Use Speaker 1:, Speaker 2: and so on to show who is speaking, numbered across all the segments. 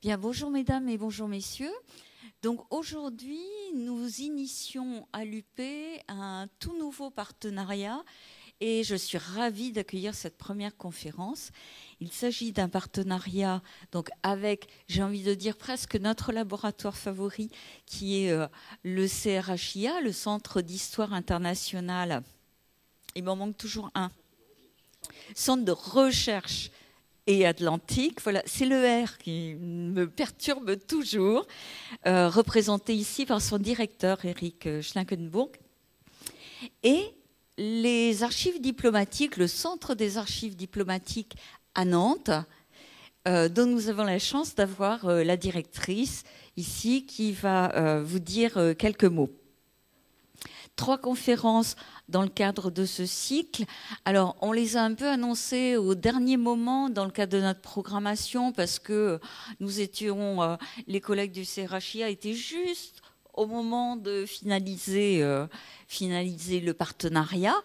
Speaker 1: Bien, bonjour mesdames et bonjour messieurs. Donc aujourd'hui, nous initions à l'UP un tout nouveau partenariat et je suis ravie d'accueillir cette première conférence. Il s'agit d'un partenariat donc avec, j'ai envie de dire presque notre laboratoire favori qui est euh, le CRHIA, le Centre d'histoire internationale. Il m'en manque toujours un. Centre de recherche et Atlantique. Voilà, c'est le R qui me perturbe toujours, euh, représenté ici par son directeur Eric Schlankenburg. Et les archives diplomatiques, le centre des archives diplomatiques à Nantes, euh, dont nous avons la chance d'avoir euh, la directrice ici qui va vous dire quelques mots trois conférences dans le cadre de ce cycle. Alors, on les a un peu annoncées au dernier moment dans le cadre de notre programmation parce que nous étions, euh, les collègues du CRHIA étaient juste au moment de finaliser, euh, finaliser le partenariat,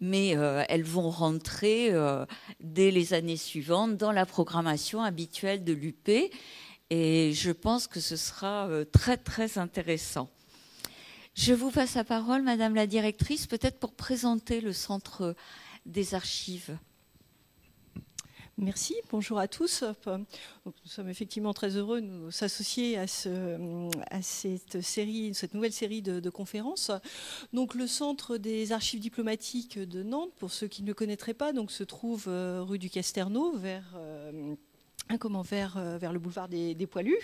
Speaker 1: mais euh, elles vont rentrer dès les années suivantes dans la programmation habituelle de l'UP. Et je pense que ce sera très très intéressant. Je vous passe la parole, Madame la Directrice, peut-être pour présenter le Centre des Archives.
Speaker 2: Merci, bonjour à tous. Nous sommes effectivement très heureux de nous associer à, cette, série, cette nouvelle série de, conférences. Donc, le Centre des archives diplomatiques de Nantes, pour ceux qui ne le connaîtraient pas, donc, se trouve euh, rue du Casterneau, vers... Euh, Hein, comment vers, euh, vers le boulevard des, Poilus.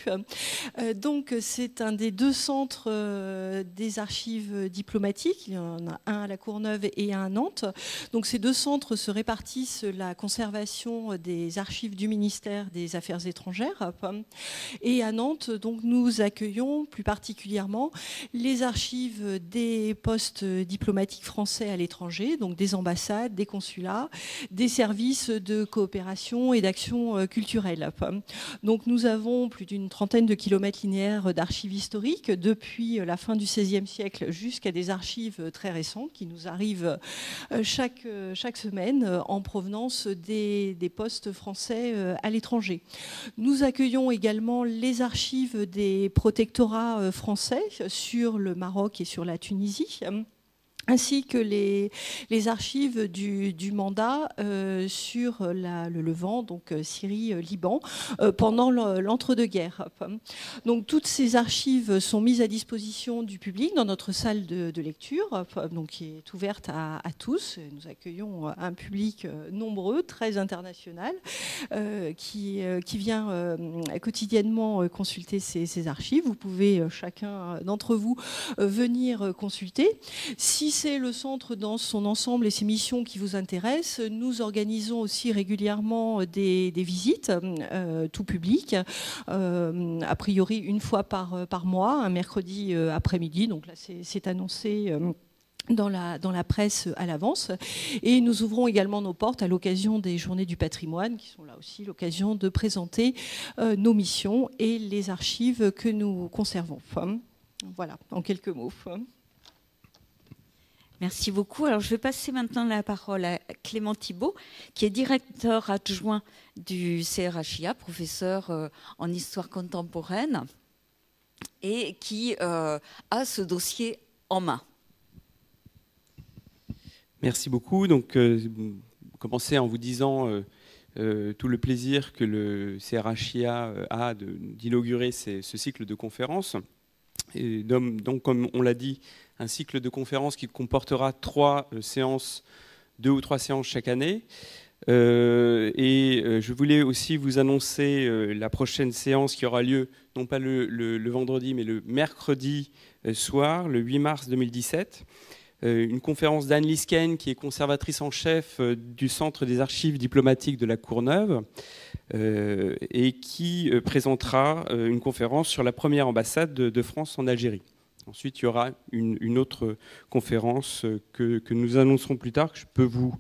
Speaker 2: Euh, donc c'est un des deux centres euh, des archives diplomatiques. Il y en a un à la Courneuve et un à Nantes. Donc ces deux centres se répartissent la conservation des archives du ministère des Affaires étrangères. Et à Nantes, donc nous accueillons plus particulièrement les archives des postes diplomatiques français à l'étranger, donc des ambassades, des consulats, des services de coopération et d'action culturelle donc nous avons plus d'une trentaine de kilomètres linéaires d'archives historiques depuis la fin du XVIe siècle jusqu'à des archives très récentes qui nous arrivent euh, chaque, euh, chaque semaine euh, en provenance des, des postes français à l'étranger. Nous accueillons également les archives des protectorats français sur le Maroc et sur la Tunisie ainsi que les, archives du, mandat euh, sur le Levant, donc euh, Syrie, euh, Liban, pendant l'entre-deux-guerres. Donc toutes ces archives sont mises à disposition du public dans notre salle de, lecture, donc qui est ouverte à, tous. Nous accueillons un public nombreux, très international, qui, vient quotidiennement consulter ces, archives. Vous pouvez chacun d'entre vous venir consulter. Si c'est le centre dans son ensemble et ses missions qui vous intéressent. Nous organisons aussi régulièrement des, visites, euh, tout public, euh, a priori une fois par, par mois, un mercredi euh, après-midi. Donc là, c'est annoncé. dans la, dans la presse à l'avance. Et nous ouvrons également nos portes à l'occasion des journées du patrimoine, qui sont là aussi l'occasion de présenter nos missions et les archives que nous conservons. Voilà, en quelques mots. Merci beaucoup. Alors, je vais passer maintenant la parole à Clément Thibault,
Speaker 1: qui est directeur adjoint du CRHIA, professeur euh, en histoire contemporaine, et qui euh, a ce dossier en main.
Speaker 3: Merci beaucoup. Donc, euh, commencer en vous disant tout le plaisir que le CRHIA a d'inaugurer ce cycle de conférences donc, comme on l'a dit, un cycle de conférences qui comportera trois euh, séances, deux ou trois séances chaque année. Euh, et euh, je voulais aussi vous annoncer la prochaine séance qui aura lieu, non pas le, le vendredi, mais le mercredi soir, le 8 mars 2017. une conférence d'Anne Lisken, qui est conservatrice en chef du Centre des archives diplomatiques de la Courneuve. Euh, et qui euh, présentera euh, une conférence sur la première ambassade de, France en Algérie. Ensuite, il y aura une, autre conférence que, nous annoncerons plus tard, que je peux vous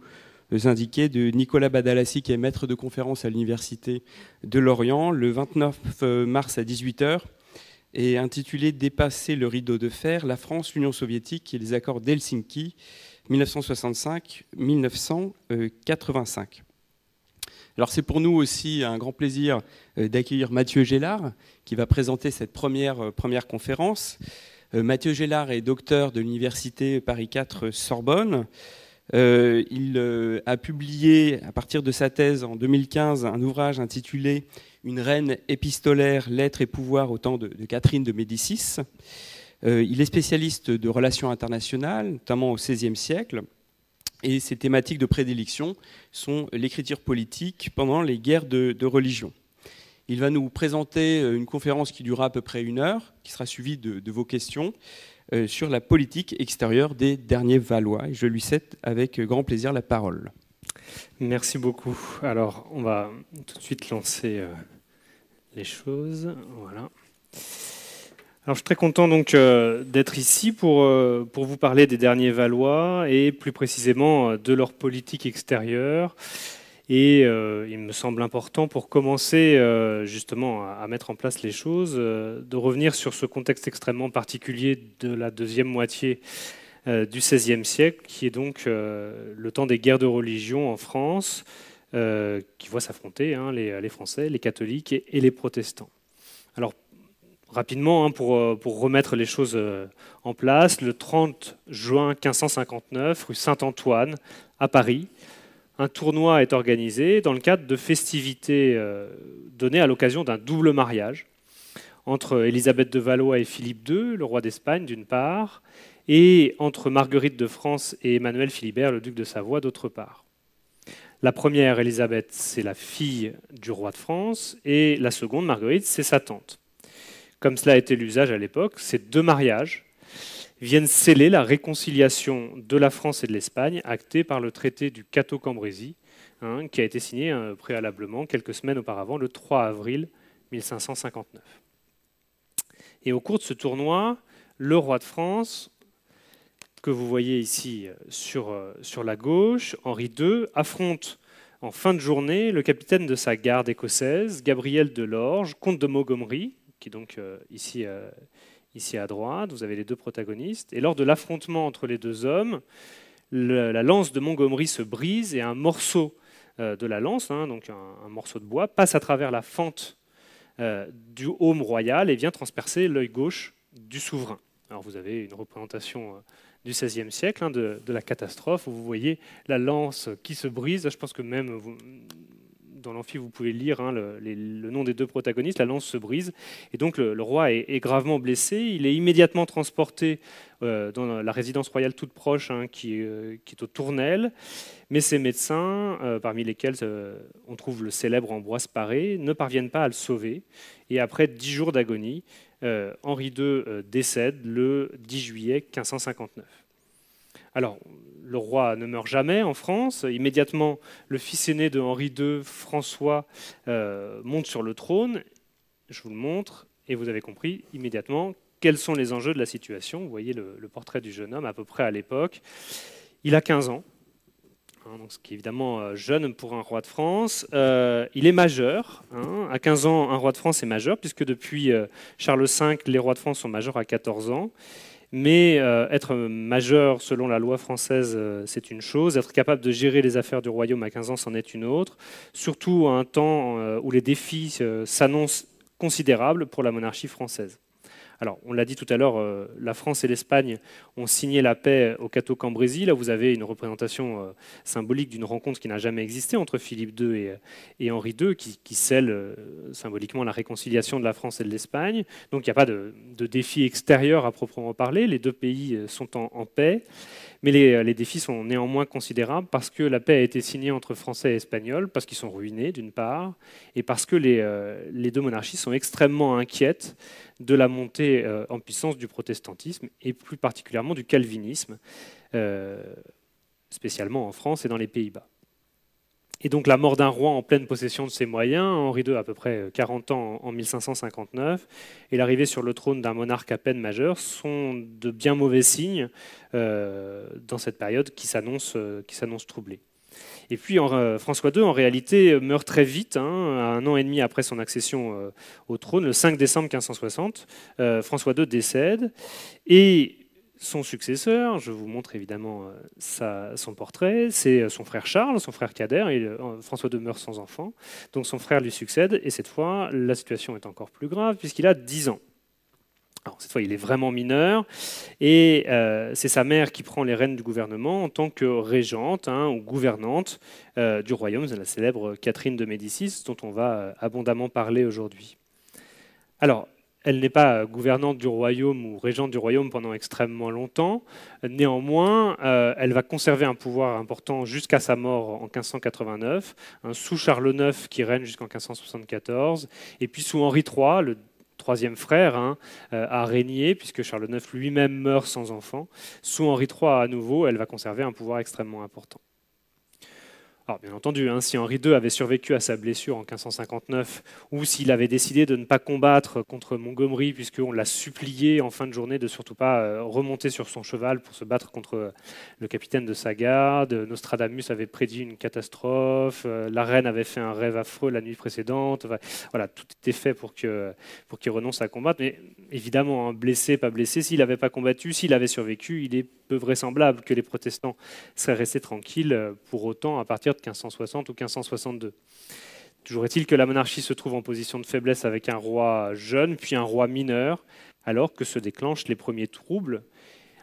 Speaker 3: indiquer, de Nicolas Badalassi, qui est maître de conférence à l'Université de Lorient, le 29 mars à 18h, et intitulé Dépasser le rideau de fer, la France, l'Union soviétique et les accords d'Helsinki 1965-1985. Alors c'est pour nous aussi un grand plaisir euh, d'accueillir Mathieu Gélard, qui va présenter cette première, euh, première conférence. Euh, Mathieu Gélard est docteur de l'université Paris 4 Sorbonne. il a publié, à partir de sa thèse en 2015, un ouvrage intitulé Une reine épistolaire, lettres et pouvoir au temps de, Catherine de Médicis. il est spécialiste de relations internationales, notamment au XVIe siècle. Et ses thématiques de prédilection sont l'écriture politique pendant les guerres de, religion. Il va nous présenter euh, une conférence qui durera à peu près une heure, qui sera suivie de, vos questions euh, sur la politique extérieure des derniers Valois. Et je lui cède avec grand plaisir la parole.
Speaker 4: Merci beaucoup. Alors, on va tout de suite lancer euh, les choses. Voilà. Alors, je suis très content donc euh, d'être ici pour, euh, pour vous parler des derniers Valois et plus précisément euh, de leur politique extérieure. Et il me semble important pour commencer justement à, mettre en place les choses, de revenir sur ce contexte extrêmement particulier de la deuxième moitié du XVIe siècle, qui est donc le temps des guerres de religion en France, qui voit s'affronter hein, les, les, Français, les catholiques et, et les protestants. Alors rapidement, hein, pour, euh, pour, remettre les choses euh, en place, le 30 juin 1559, rue Saint-Antoine, à Paris, un tournoi est organisé dans le cadre de festivités euh, données à l'occasion d'un double mariage entre Élisabeth de Valois et Philippe II, le roi d'Espagne, d'une part, et entre Marguerite de France et Emmanuel Philibert, le duc de Savoie, d'autre part. La première, Élisabeth, c'est la fille du roi de France, et la seconde, Marguerite, c'est sa tante comme cela a été l'usage à l'époque, ces deux mariages viennent sceller la réconciliation de la France et de l'Espagne actée par le traité du Cateau Cambrésis, hein, qui a été signé euh, préalablement quelques semaines auparavant, le 3 avril 1559. Et au cours de ce tournoi, le roi de France, que vous voyez ici euh, sur, euh, sur la gauche, Henri II, affronte en fin de journée le capitaine de sa garde écossaise, Gabriel de l'Orge, comte de Montgomery, qui donc euh, ici, euh, ici à droite. Vous avez les deux protagonistes. Et lors de l'affrontement entre les deux hommes, la lance de Montgomery se brise et un morceau euh, de la lance, hein, donc un, morceau de bois, passe à travers la fente du home royal et vient transpercer l'œil gauche du souverain. Alors vous avez une représentation du XVIe siècle hein, de, la catastrophe où vous voyez la lance qui se brise. Je pense que même dans l'amphi, vous pouvez lire hein, le, nom des deux protagonistes. La lance se brise et donc le, roi est, gravement blessé. Il est immédiatement transporté euh, dans la résidence royale toute proche, hein, euh, qui, est au tournel. Mais ses médecins, euh, parmi lesquels on trouve le célèbre Ambroise Paré, ne parviennent pas à le sauver. Et après dix jours d'agonie, Henri II décède le 10 juillet 1559. Alors, le roi ne meurt jamais en France. Immédiatement, le fils aîné de Henri II, François, euh, monte sur le trône. Je vous le montre, et vous avez compris immédiatement quels sont les enjeux de la situation. Vous voyez le, le portrait du jeune homme à peu près à l'époque. Il a 15 ans, Hein, ce qui est évidemment euh, jeune pour un roi de France. Euh, il est majeur. Hein. À 15 ans, un roi de France est majeur, puisque depuis euh, Charles V, les rois de France sont majeurs à 14 ans. Mais être majeur selon la loi française, c'est une chose. Être capable de gérer les affaires du royaume à 15 ans, c'en est une autre. Surtout à un temps où les défis s'annoncent considérables pour la monarchie française. Alors, on l'a dit tout à l'heure, euh, la France et l'Espagne ont signé la paix euh, au Cateau Cambrésis. Là, vous avez une représentation euh, symbolique d'une rencontre qui n'a jamais existé entre Philippe II et, Henri II, qui, scelle symboliquement la réconciliation de la France et de l'Espagne. Donc, il n'y a pas de, défi extérieur à proprement parler. Les deux pays sont en paix. Mais euh, les, défis sont néanmoins considérables parce que la paix a été signée entre Français et Espagnols, parce qu'ils sont ruinés d'une part, et parce que les, euh, deux monarchies sont extrêmement inquiètes de la montée euh, en puissance du protestantisme et plus particulièrement du calvinisme, spécialement en France et dans les Pays-Bas. Et donc la mort d'un roi en pleine possession de ses moyens, Henri II à peu près 40 euh, ans en 1559, et l'arrivée sur le trône d'un monarque à peine majeur sont de bien mauvais signes euh, dans cette période qui s'annonce euh, troublée. Et puis François II, en réalité, meurt très vite, hein, un an et demi après son accession au trône, le 5 décembre 1560. François II décède, et son successeur, je vous montre évidemment euh, son portrait, c'est euh, son frère Charles, son frère Kader, et euh, François demeure sans enfant, donc son frère lui succède, et cette fois, la situation est encore plus grave, puisqu'il a 10 ans. Alors, cette fois, il est vraiment mineur, et c'est sa mère qui prend les rênes du gouvernement en tant que régente hein, ou gouvernante du royaume, c'est la célèbre Catherine de Médicis, dont on va abondamment parler aujourd'hui. Alors, elle n'est pas euh, gouvernante du royaume ou régente du royaume pendant extrêmement longtemps. Néanmoins, euh, elle va conserver un pouvoir important jusqu'à sa mort en 1589, sous Charles IX qui règne jusqu'en 1574, et puis sous Henri III, le troisième frère, hein, euh, a régné, puisque Charles IX lui-même meurt sans enfant. Sous Henri III, à nouveau, elle va conserver un pouvoir extrêmement important. Alors bien entendu, hein, si Henri II avait survécu à sa blessure en 1559, ou s'il avait décidé de ne pas combattre contre Montgomery, puisqu'on l'a supplié en fin de journée de surtout pas euh, remonter sur son cheval pour se battre contre euh, le capitaine de sa garde, Nostradamus avait prédit une catastrophe, euh, la reine avait fait un rêve affreux la nuit précédente, voilà, tout était fait pour qu'il pour renonce à combattre, mais évidemment, hein, blessé, pas blessé, s'il n'avait pas combattu, s'il avait survécu, il est peu vraisemblable que les protestants seraient restés tranquilles, pour autant, à partir 1560 ou 1562. Toujours est-il que la monarchie se trouve en position de faiblesse avec un roi jeune, puis un roi mineur, alors que se déclenchent les premiers troubles.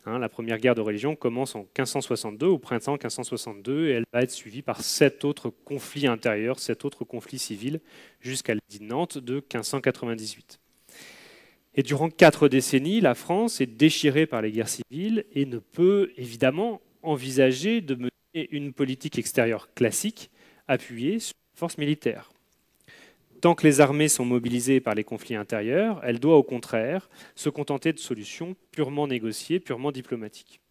Speaker 4: Hein. la première guerre de religion commence en 1562, au printemps 1562, et elle va être suivie par sept autres conflits intérieurs, sept autres conflits civils, jusqu'à l'édit de Nantes de 1598. Et durant quatre décennies, la France est déchirée par les guerres civiles et ne peut évidemment envisager de et une politique extérieure classique appuyée sur les forces militaires. Tant que les armées sont mobilisées par les conflits intérieurs, elle doit au contraire se contenter de solutions purement négociées, purement diplomatiques.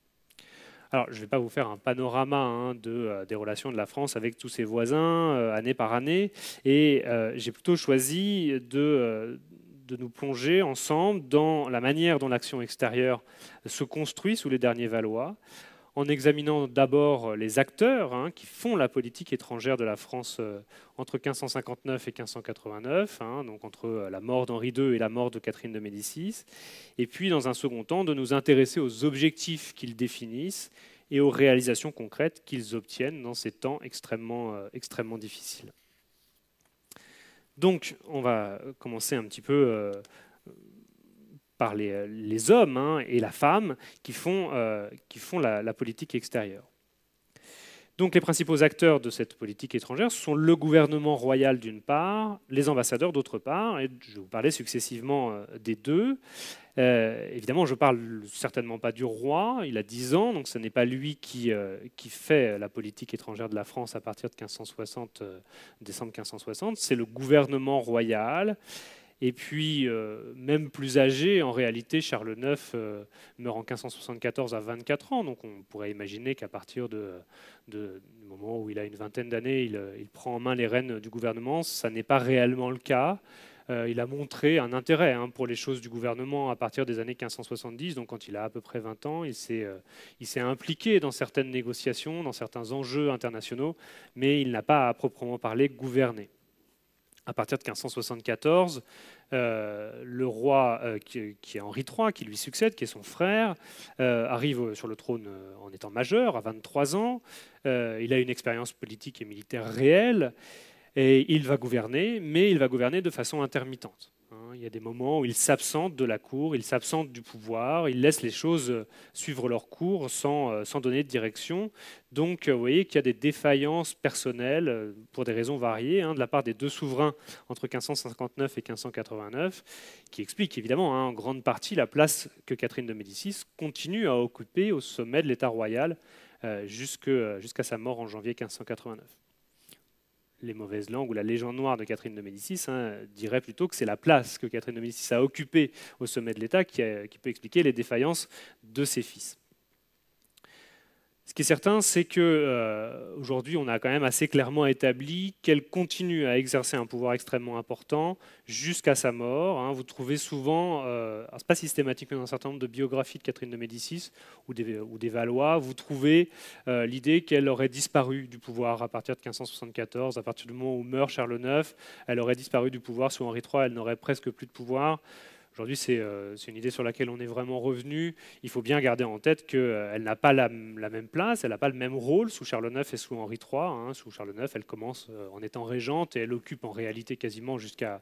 Speaker 4: Alors, je ne vais pas vous faire un panorama hein, de, euh, des relations de la France avec tous ses voisins, euh, année par année, et euh, j'ai plutôt choisi de, de, nous plonger ensemble dans la manière dont l'action extérieure se construit sous les derniers Valois, en examinant d'abord les acteurs hein, qui font la politique étrangère de la France euh, entre 1559 et 1589, hein, donc entre euh, la mort d'Henri II et la mort de Catherine de Médicis, et puis dans un second temps de nous intéresser aux objectifs qu'ils définissent et aux réalisations concrètes qu'ils obtiennent dans ces temps extrêmement, euh, extrêmement difficiles. Donc on va commencer un petit peu par les, hommes hein, et la femme qui font, euh, qui font la, politique extérieure. Donc les principaux acteurs de cette politique étrangère sont le gouvernement royal d'une part, les ambassadeurs d'autre part, et je vais vous parler successivement euh, des deux. Euh, évidemment, je ne parle certainement pas du roi, il a 10 ans, donc ce n'est pas lui qui, qui, fait la politique étrangère de la France à partir de 1560, décembre 1560, c'est le gouvernement royal et puis, euh, même plus âgé, en réalité, Charles IX euh, meurt en 1574 à 24 ans. Donc, on pourrait imaginer qu'à partir du moment où il a une vingtaine d'années, euh, il, prend en main les rênes du gouvernement. Ça n'est pas réellement le cas. il a montré un intérêt hein, pour les choses du gouvernement à partir des années 1570. Donc, quand il a à peu près 20 ans, il s'est impliqué dans certaines négociations, dans certains enjeux internationaux, mais il n'a pas à proprement parler gouverné à partir de 1574, euh, le roi euh, qui, est Henri III, qui lui succède, qui est son frère, euh, arrive sur le trône en étant majeur, à 23 ans. il a une expérience politique et militaire réelle et il va gouverner, mais il va gouverner de façon intermittente. Hein, il y a des moments où ils s'absentent de la cour, ils s'absentent du pouvoir, ils laissent les choses euh, suivre leur cours euh, sans, donner de direction. Donc euh, vous voyez qu'il y a des défaillances personnelles pour des raisons variées hein, de la part des deux souverains entre 1559 et 1589, qui explique évidemment hein, en grande partie la place que Catherine de Médicis continue à occuper au sommet de l'État royal jusqu'à sa mort en janvier 1589 les mauvaises langues ou la légende noire de Catherine de Médicis hein, dirait plutôt que c'est la place que Catherine de Médicis a occupée au sommet de l'État qui peut expliquer les défaillances de ses fils. Ce qui est certain, c'est que euh, aujourd'hui, on a quand même assez clairement établi qu'elle continue à exercer un pouvoir extrêmement important jusqu'à sa mort. Hein. Vous trouvez souvent, euh, n'est pas systématiquement dans un certain nombre de biographies de Catherine de Médicis ou des, Valois, vous trouvez euh, l'idée qu'elle aurait disparu du pouvoir à partir de 1574, à partir du moment où meurt Charles IX, elle aurait disparu du pouvoir sous Henri III, elle n'aurait presque plus de pouvoir. Aujourd'hui, euh, c'est une idée sur laquelle on est vraiment revenu. Il faut bien garder en tête qu'elle euh, n'a pas la, même place, elle n'a pas le même rôle sous Charles IX et sous Henri III. Hein. Sous Charles IX, elle commence euh, en étant régente et elle occupe en réalité quasiment jusqu'à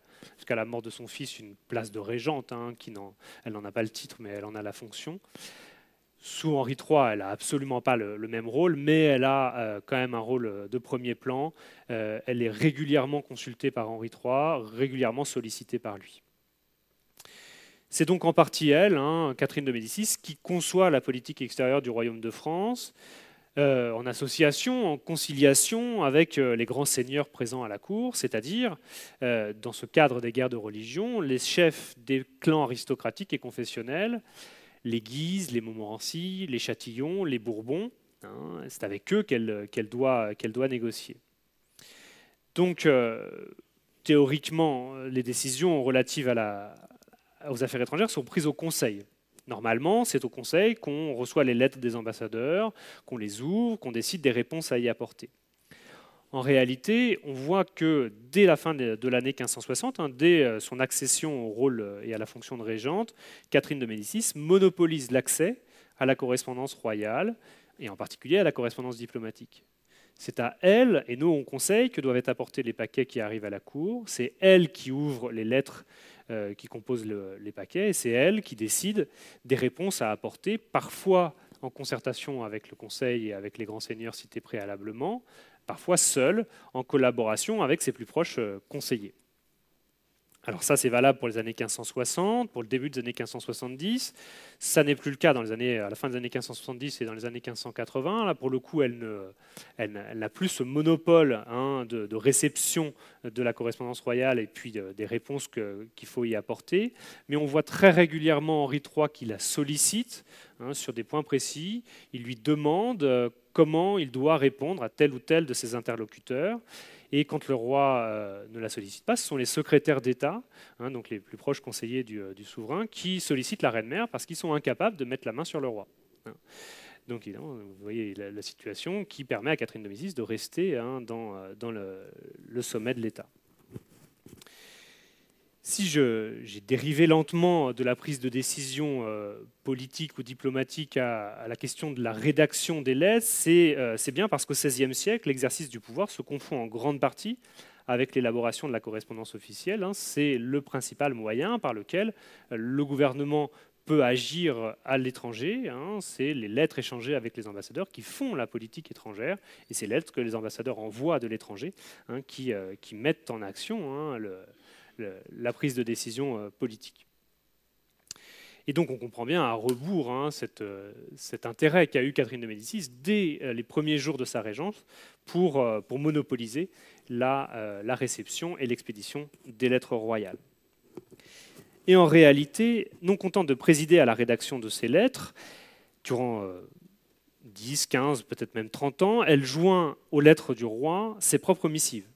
Speaker 4: la mort de son fils une place de régente. Hein, elle n'en a pas le titre, mais elle en a la fonction. Sous Henri III, elle n'a absolument pas le, même rôle, mais elle a quand même un rôle de premier plan. elle est régulièrement consultée par Henri III, régulièrement sollicitée par lui. C'est donc en partie elle, hein, Catherine de Médicis, qui conçoit la politique extérieure du royaume de France, euh, en association, en conciliation avec euh, les grands seigneurs présents à la cour, c'est-à-dire, euh, dans ce cadre des guerres de religion, les chefs des clans aristocratiques et confessionnels, les Guises, les Montmorency, les Châtillons, les Bourbons. Hein, c'est avec eux qu'elle doit, négocier. Donc, théoriquement, les décisions relatives à la, euh, aux affaires étrangères sont prises au Conseil. Normalement, c'est au Conseil qu'on reçoit les lettres des ambassadeurs, qu'on les ouvre, qu'on décide des réponses à y apporter. En réalité, on voit que dès la fin de l'année 1560, hein, dès euh, son accession au rôle euh, et à la fonction de régente, Catherine de Médicis monopolise l'accès à la correspondance royale et en particulier à la correspondance diplomatique. C'est à elle et non au Conseil que doivent être apportés les paquets qui arrivent à la Cour. C'est elle qui ouvre les lettres euh, qui composent les paquets, et c'est elle qui décide des réponses à apporter, parfois en concertation avec le Conseil et avec les grands seigneurs cités préalablement, parfois seule, en collaboration avec ses plus proches euh, conseillers. Alors ça, c'est valable pour les années 1560, pour le début des années 1570. Ça n'est plus le cas dans les années, à la fin des années 1570 et dans les années 1580. Là, pour le coup, elle, n'a plus ce monopole hein, de, réception de la correspondance royale et puis euh, des réponses qu'il faut y apporter. Mais on voit très régulièrement Henri III qui la sollicite hein, sur des points précis. Il lui demande euh, comment il doit répondre à tel ou tel de ses interlocuteurs. Et quand le roi euh, ne la sollicite pas, ce sont les secrétaires d'État, hein, donc les plus proches conseillers euh, du, souverain, qui sollicitent la reine-mère parce qu'ils sont incapables de mettre la main sur le roi. Hein. Donc vous voyez la, situation qui permet à Catherine de Médicis de rester hein, dans, euh, le sommet de l'État. Si j'ai dérivé lentement de la prise de décision euh, politique ou diplomatique à, la question de la rédaction des lettres, c'est euh, bien parce qu'au XVIe siècle, l'exercice du pouvoir se confond en grande partie avec l'élaboration de la correspondance officielle. Hein. c'est le principal moyen par lequel euh, le gouvernement peut agir à l'étranger. Hein. c'est les lettres échangées avec les ambassadeurs qui font la politique étrangère, et les lettres que les ambassadeurs envoient de l'étranger hein, qui, mettent en action le, la prise de décision euh, politique. Et donc on comprend bien à rebours hein, euh, cet, intérêt qu'a eu Catherine de Médicis dès euh, les premiers jours de sa régence pour, monopoliser la, réception et l'expédition des lettres royales. Et en réalité, non content de présider à la rédaction de ces lettres, durant 10, 15, peut-être même 30 ans, elle joint aux lettres du roi ses propres missives.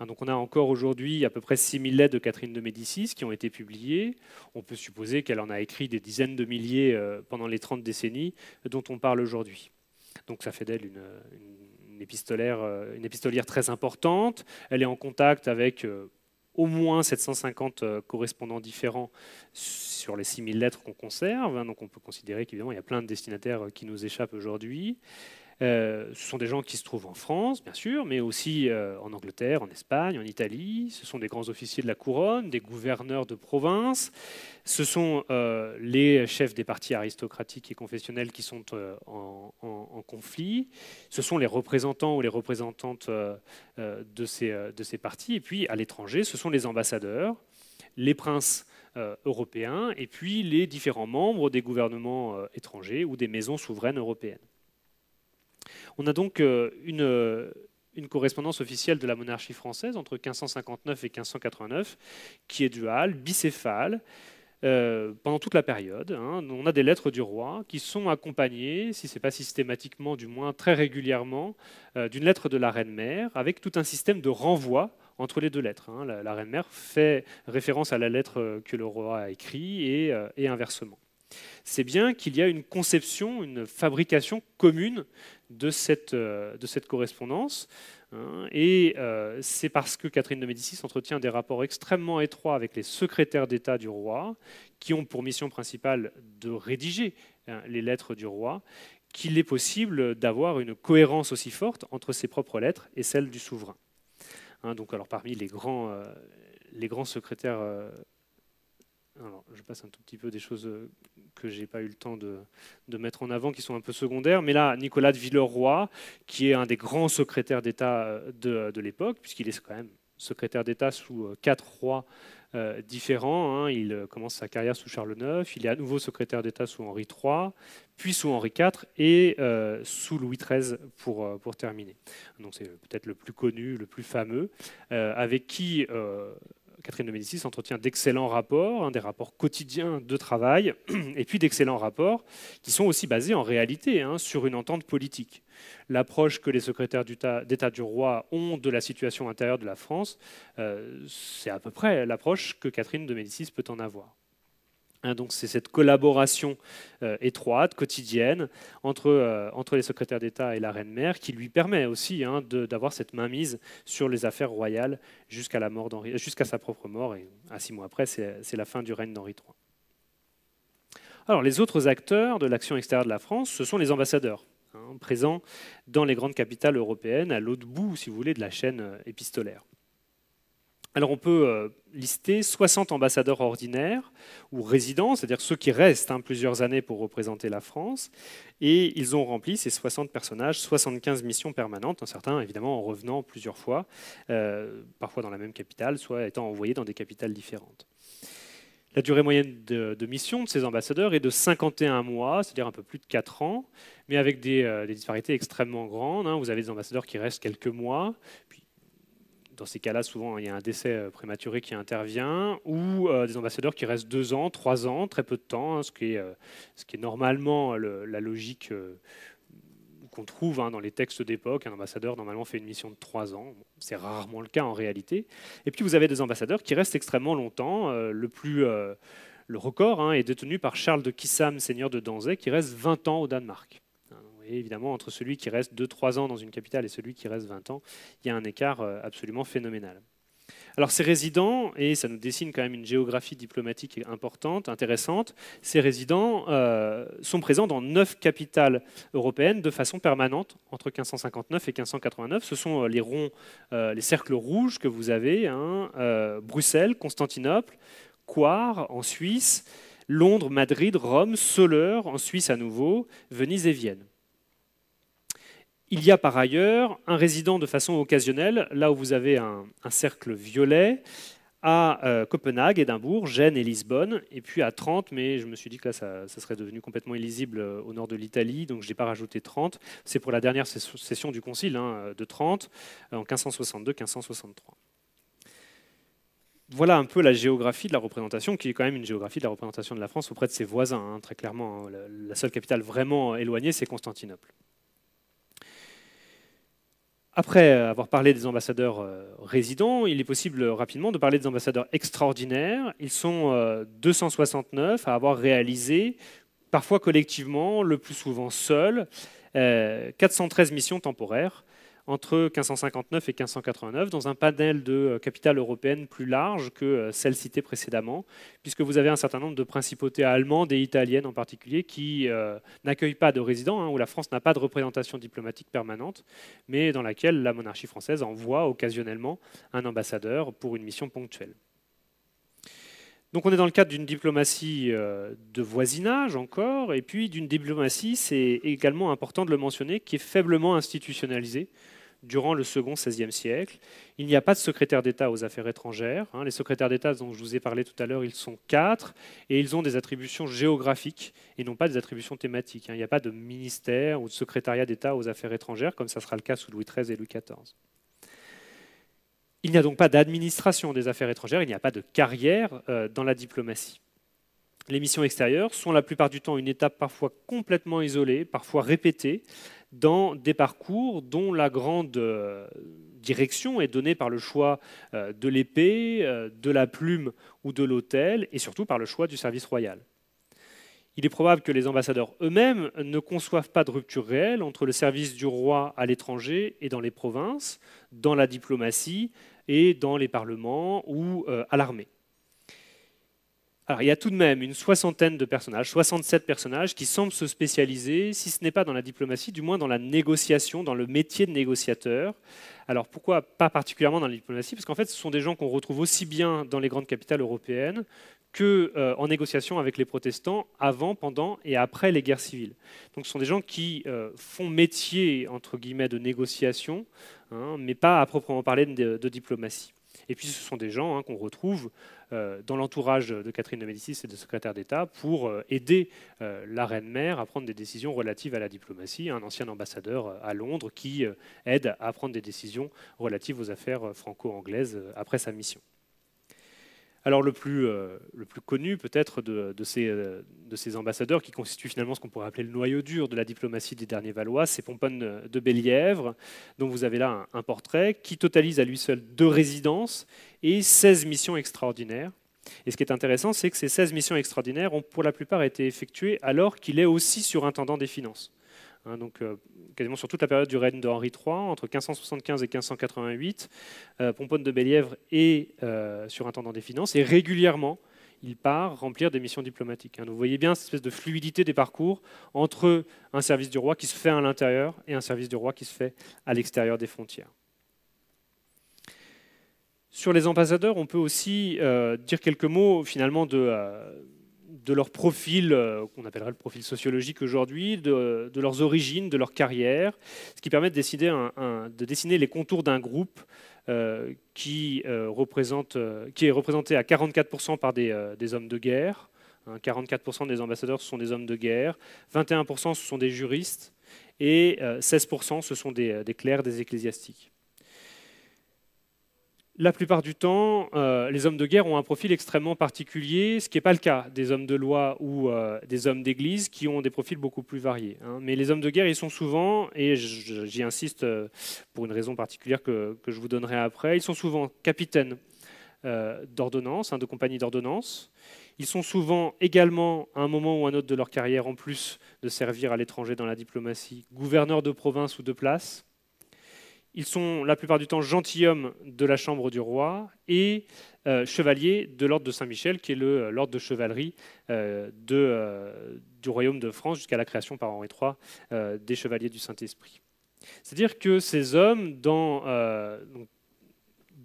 Speaker 4: Hein, on a encore aujourd'hui à peu près 6000 lettres de Catherine de Médicis qui ont été publiées. On peut supposer qu'elle en a écrit des dizaines de milliers euh, pendant les 30 décennies dont on parle aujourd'hui. Donc ça fait d'elle une, euh, épistolière très importante. Elle est en contact avec euh, au moins 750 correspondants différents sur les 6000 lettres qu'on conserve. Hein, donc on peut considérer qu'il il y a plein de destinataires qui nous échappent aujourd'hui. Euh, ce sont des gens qui se trouvent en France, bien sûr, mais aussi euh, en Angleterre, en Espagne, en Italie. Ce sont des grands officiers de la couronne, des gouverneurs de province. Ce sont euh, les chefs des partis aristocratiques et confessionnels qui sont en, en, conflit. Ce sont les représentants ou les représentantes de ces, de ces partis. Et puis, à l'étranger, ce sont les ambassadeurs, les princes européens et puis les différents membres des gouvernements étrangers ou des maisons souveraines européennes. On a donc euh, euh, une, correspondance officielle de la monarchie française entre 1559 et 1589, qui est duale, bicéphale, euh, pendant toute la période. Hein. on a des lettres du roi qui sont accompagnées, si ce n'est pas systématiquement, du moins très régulièrement, d'une lettre de la reine-mère, avec tout un système de renvoi entre les deux lettres. Hein. La, reine-mère fait référence à la lettre que le roi a écrite et inversement c'est bien qu'il y a une conception, une fabrication commune de cette, euh, de cette correspondance. Hein. Et euh, c'est parce que Catherine de Médicis entretient des rapports extrêmement étroits avec les secrétaires d'État du roi, qui ont pour mission principale de rédiger hein, les lettres du roi, qu'il est possible d'avoir une cohérence aussi forte entre ses propres lettres et celles du souverain. Hein. donc, alors, parmi les grands, euh, les grands secrétaires alors, je passe un tout petit peu des choses euh, que j'ai pas eu le temps de, mettre en avant, qui sont un peu secondaires. Mais là, Nicolas de Villeroy, qui est un des grands secrétaires d'État euh, de, l'époque, puisqu'il est quand même secrétaire d'État sous euh, quatre rois différents. Hein. Il commence sa carrière sous Charles IX, il est à nouveau secrétaire d'État sous Henri III, puis sous Henri IV et sous Louis XIII pour, pour terminer. Donc c'est peut-être le plus connu, le plus fameux, avec qui Catherine de Médicis entretient d'excellents rapports, hein, des rapports quotidiens de travail, et puis d'excellents rapports qui sont aussi basés en réalité hein, sur une entente politique. L'approche que les secrétaires d'État du roi ont de la situation intérieure de la France, euh, c'est à peu près l'approche que Catherine de Médicis peut en avoir. Hein, donc c'est cette collaboration euh, étroite, quotidienne, entre, euh, entre les secrétaires d'État et la reine-mère qui lui permet aussi hein, d'avoir cette mainmise sur les affaires royales jusqu'à la mort jusqu'à sa propre mort. Et à six mois après, c'est la fin du règne d'Henri III. les autres acteurs de l'action extérieure de la France, ce sont les ambassadeurs, hein, présents dans les grandes capitales européennes, à l'autre bout, si vous voulez, de la chaîne euh, épistolaire. Alors on peut euh, lister 60 ambassadeurs ordinaires ou résidents, c'est-à-dire ceux qui restent hein, plusieurs années pour représenter la France, et ils ont rempli ces 60 personnages, 75 missions permanentes, certains évidemment en revenant plusieurs fois, euh, parfois dans la même capitale, soit étant envoyés dans des capitales différentes. La durée moyenne de, mission de ces ambassadeurs est de 51 mois, c'est-à-dire un peu plus de 4 ans, mais avec des, euh, disparités extrêmement grandes. Hein. Vous avez des ambassadeurs qui restent quelques mois, dans ces cas-là, souvent, il y a un décès euh, prématuré qui intervient, ou euh, des ambassadeurs qui restent deux ans, trois ans, très peu de temps, hein, euh, ce, qui est, normalement la logique qu'on trouve hein, dans les textes d'époque. Un ambassadeur, normalement, fait une mission de trois ans. C'est rarement le cas en réalité. Et puis, vous avez des ambassadeurs qui restent extrêmement longtemps. le plus. le record hein, est détenu par Charles de Kissam, seigneur de Danzay, qui reste 20 ans au Danemark et évidemment, entre celui qui reste 2-3 ans dans une capitale et celui qui reste 20 ans, il y a un écart euh, absolument phénoménal. Alors ces résidents, et ça nous dessine quand même une géographie diplomatique importante, intéressante, ces résidents euh, sont présents dans neuf capitales européennes de façon permanente entre 1559 et 1589. Ce sont euh, les ronds, les cercles rouges que vous avez, hein, Bruxelles, Constantinople, Coire en Suisse, Londres, Madrid, Rome, Soleure en Suisse à nouveau, Venise et Vienne. Il y a par ailleurs un résident de façon occasionnelle, là où vous avez un, cercle violet, à euh, Copenhague, Édimbourg, Gênes et Lisbonne, et puis à 30, mais je me suis dit que là, ça, serait devenu complètement illisible euh, au nord de l'Italie, donc je n'ai pas rajouté 30. C'est pour la dernière session du Concile hein, euh, de Trente, en 1562-1563. Voilà un peu la géographie de la représentation, qui est quand même une géographie de la représentation de la France auprès de ses voisins, hein, très clairement. Hein. la seule capitale vraiment éloignée, c'est Constantinople. Après avoir parlé des ambassadeurs euh, résidents, il est possible rapidement de parler des ambassadeurs extraordinaires. Ils sont 269 euh, à avoir réalisé, parfois collectivement, le plus souvent seuls, 413 euh, missions temporaires entre 1559 et 1589 dans un panel de euh, capitales européennes plus large que euh, celle citée précédemment, puisque vous avez un certain nombre de principautés allemandes et italiennes en particulier qui euh, n'accueillent pas de résidents, hein, où la France n'a pas de représentation diplomatique permanente, mais dans laquelle la monarchie française envoie occasionnellement un ambassadeur pour une mission ponctuelle. Donc on est dans le cadre d'une diplomatie euh, de voisinage encore, et puis d'une diplomatie, c'est également important de le mentionner, qui est faiblement institutionnalisée durant le second XVIe siècle. Il n'y a pas de secrétaire d'État aux affaires étrangères. Hein. Les secrétaires d'État dont je vous ai parlé tout à l'heure, ils sont quatre, et ils ont des attributions géographiques et non pas des attributions thématiques. Hein. Il n'y a pas de ministère ou de secrétariat d'État aux affaires étrangères, comme ça sera le cas sous Louis XIII et Louis XIV. Il n'y a donc pas d'administration des affaires étrangères, il n'y a pas de carrière euh, dans la diplomatie. Les missions extérieures sont la plupart du temps une étape parfois complètement isolée, parfois répétée, dans des parcours dont la grande euh, direction est donnée par le choix euh, de l'épée, de la plume ou de l'autel, et surtout par le choix du service royal. Il est probable que les ambassadeurs eux-mêmes ne conçoivent pas de rupture réelle entre le service du roi à l'étranger et dans les provinces, dans la diplomatie et dans les parlements ou euh, à l'armée. Alors, il y a tout de même une soixantaine de personnages, 67 personnages, qui semblent se spécialiser, si ce n'est pas dans la diplomatie, du moins dans la négociation, dans le métier de négociateur. Alors, pourquoi pas particulièrement dans la diplomatie Parce qu'en fait, ce sont des gens qu'on retrouve aussi bien dans les grandes capitales européennes que euh, en négociation avec les protestants avant, pendant et après les guerres civiles. Donc ce sont des gens qui euh, font métier entre guillemets de négociation, hein, mais pas à proprement parler de, diplomatie. Et puis ce sont des gens hein, qu'on retrouve euh, dans l'entourage de Catherine de Médicis et de secrétaire d'État pour aider la reine mère à prendre des décisions relatives à la diplomatie. Un ancien ambassadeur à Londres qui aide à prendre des décisions relatives aux affaires franco-anglaises après sa mission. Alors euh, le plus, connu peut-être euh, de, ces, ambassadeurs qui constituent finalement ce qu'on pourrait appeler le noyau dur de la diplomatie des derniers Valois, c'est Pomponne euh, de Bélièvre, dont vous avez là un, portrait, qui totalise à lui seul deux résidences et 16 missions extraordinaires. Et ce qui est intéressant, c'est que ces 16 missions extraordinaires ont pour la plupart été effectuées alors qu'il est aussi surintendant des finances. Hein, donc euh, quasiment sur toute la période du règne de Henri III, entre 1575 et 1588, euh, Pomponne de Bélièvre est euh, surintendant des finances et régulièrement il part remplir des missions diplomatiques. Hein, vous voyez bien cette espèce de fluidité des parcours entre un service du roi qui se fait à l'intérieur et un service du roi qui se fait à l'extérieur des frontières. Sur les ambassadeurs, on peut aussi dire quelques mots finalement de de leur profil, euh, qu'on appellerait le profil sociologique aujourd'hui, de, leurs origines, de leur carrière, ce qui permet de, dessiner les contours d'un groupe euh, qui, euh, représente, qui est représenté à 44% par des, hommes de guerre. 44% hein, des ambassadeurs, sont des hommes de guerre. 21%, ce sont des juristes. Et 16%, ce sont des clercs, des ecclésiastiques la plupart du temps, euh, les hommes de guerre ont un profil extrêmement particulier, ce qui n'est pas le cas des hommes de loi ou euh, des hommes d'église qui ont des profils beaucoup plus variés. Hein. Mais les hommes de guerre, ils sont souvent, et j'y insiste euh, pour une raison particulière que, je vous donnerai après, ils sont souvent capitaines d'ordonnance, hein, de compagnie d'ordonnance. Ils sont souvent également, à un moment ou à un autre de leur carrière, en plus de servir à l'étranger dans la diplomatie, gouverneurs de province ou de place ils sont la plupart du temps gentilshommes de la chambre du roi et euh, chevaliers de l'ordre de Saint-Michel, qui est euh, l'ordre de chevalerie euh, du royaume de France jusqu'à la création par Henri III des chevaliers du Saint-Esprit. C'est-à-dire que ces hommes, dans,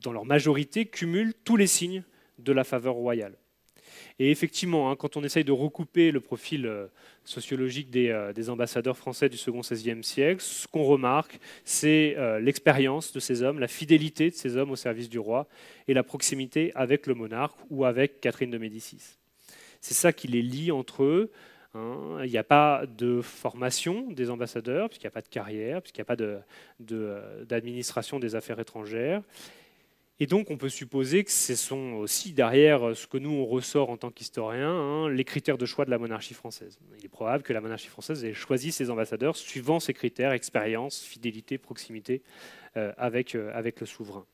Speaker 4: dans leur majorité, cumulent tous les signes de la faveur royale. Et effectivement, hein, quand on essaye de recouper le profil euh, sociologique des, euh, des, ambassadeurs français du second XVIe siècle, ce qu'on remarque, c'est euh, l'expérience de ces hommes, la fidélité de ces hommes au service du roi et la proximité avec le monarque ou avec Catherine de Médicis. C'est ça qui les lie entre eux. Hein. Il n'y a pas de formation des ambassadeurs, puisqu'il n'y a pas de carrière, puisqu'il n'y a pas d'administration de, d'administration des affaires étrangères. Et donc, on peut supposer que ce sont aussi derrière euh, ce que nous, on ressort en tant qu'historien, hein, les critères de choix de la monarchie française. Il est probable que la monarchie française ait choisi ses ambassadeurs suivant ces critères, expérience, fidélité, proximité euh, avec, euh, avec le souverain.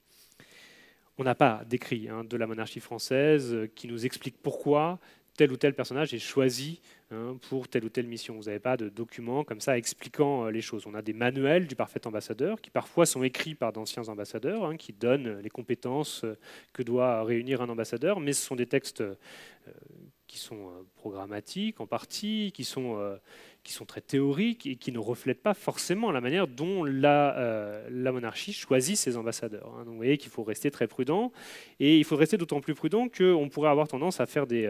Speaker 4: On n'a pas d'écrit hein, de la monarchie française qui nous explique pourquoi tel ou tel personnage est choisi hein, pour telle ou telle mission. Vous n'avez pas de documents comme ça expliquant euh, les choses. On a des manuels du parfait ambassadeur qui parfois sont écrits par d'anciens ambassadeurs, hein, qui donnent les compétences euh, que doit réunir un ambassadeur, mais ce sont des textes euh, qui sont euh, programmatiques en partie, qui sont, euh, qui sont très théoriques et qui ne reflètent pas forcément la manière dont la, euh, monarchie choisit ses ambassadeurs. Hein. Donc vous voyez qu'il faut rester très prudent, et il faut rester d'autant plus prudent qu'on pourrait avoir tendance à faire des...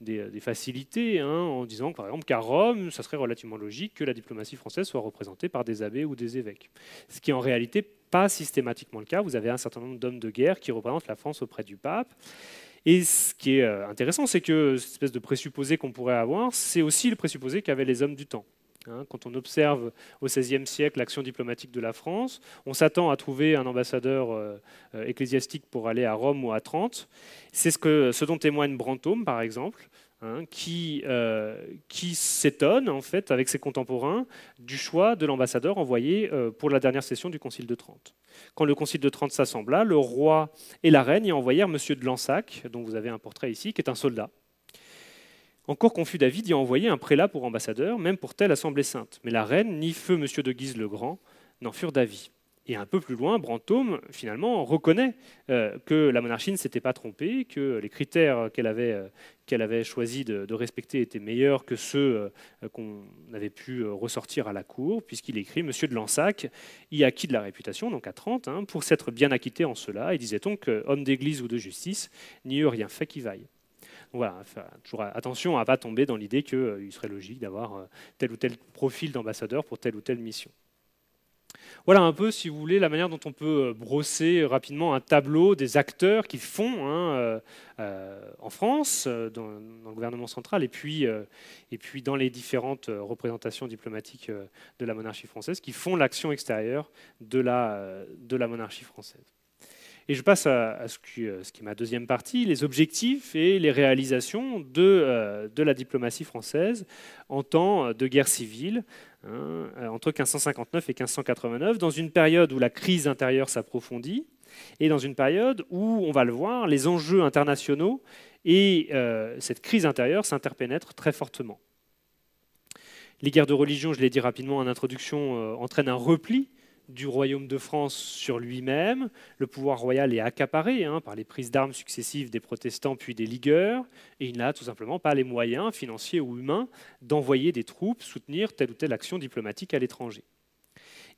Speaker 4: des, facilités hein, en disant par exemple qu'à Rome, ça serait relativement logique que la diplomatie française soit représentée par des abbés ou des évêques. Ce qui est en réalité pas systématiquement le cas. Vous avez un certain nombre d'hommes de guerre qui représentent la France auprès du pape. Et ce qui est euh, intéressant, c'est que cette espèce de présupposé qu'on pourrait avoir, c'est aussi le présupposé qu'avaient les hommes du temps. Hein, quand on observe au XVIe siècle l'action diplomatique de la France, on s'attend à trouver un ambassadeur euh, euh, ecclésiastique pour aller à Rome ou à Trente. C'est ce, ce, dont témoigne Brantôme, par exemple, Hein, euh, qui, s'étonne en fait avec ses contemporains du choix de l'ambassadeur envoyé euh, pour la dernière session du Concile de Trente. Quand le Concile de Trente s'assembla, le roi et la reine y envoyèrent Monsieur de Lansac, dont vous avez un portrait ici, qui est un soldat. Encore confus David y a envoyé un prélat pour ambassadeur, même pour telle assemblée sainte. Mais la reine ni feu Monsieur de Guise le Grand n'en furent d'avis. Et un peu plus loin, Brantôme, finalement, reconnaît euh, que la monarchie ne s'était pas trompée, que les critères qu'elle avait, euh, choisis choisi de, respecter étaient meilleurs que ceux euh, qu'on avait pu ressortir à la cour, puisqu'il écrit Monsieur de Lansac y acquis de la réputation, donc à 30, hein, pour s'être bien acquitté en cela, et disait-on que homme d'église ou de justice n'y eut rien fait qui vaille. voilà, toujours attention à ne pas tomber dans l'idée qu'il serait logique d'avoir tel ou tel profil d'ambassadeur pour telle ou telle mission. Voilà un peu, si vous voulez, la manière dont on peut euh, brosser rapidement un tableau des acteurs qui font hein, euh, euh, en France, dans, le gouvernement central, et puis, dans les différentes représentations diplomatiques de la monarchie française, qui font l'action extérieure de la, monarchie française. Et je passe à, ce, qui, est ma deuxième partie, les objectifs et les réalisations de la diplomatie française en temps de guerre civile, Hein, euh, entre 1559 et 1589, dans une période où la crise intérieure s'approfondit et dans une période où, on va le voir, les enjeux internationaux et euh, cette crise intérieure s'interpénètrent très fortement. Les guerres de religion, je l'ai dit rapidement en introduction, euh, entraînent un repli du royaume de France sur lui-même. Le pouvoir royal est accaparé hein, par les prises d'armes successives des protestants puis des ligueurs, et il n'a tout simplement pas les moyens, financiers ou humains, d'envoyer des troupes soutenir telle ou telle action diplomatique à l'étranger.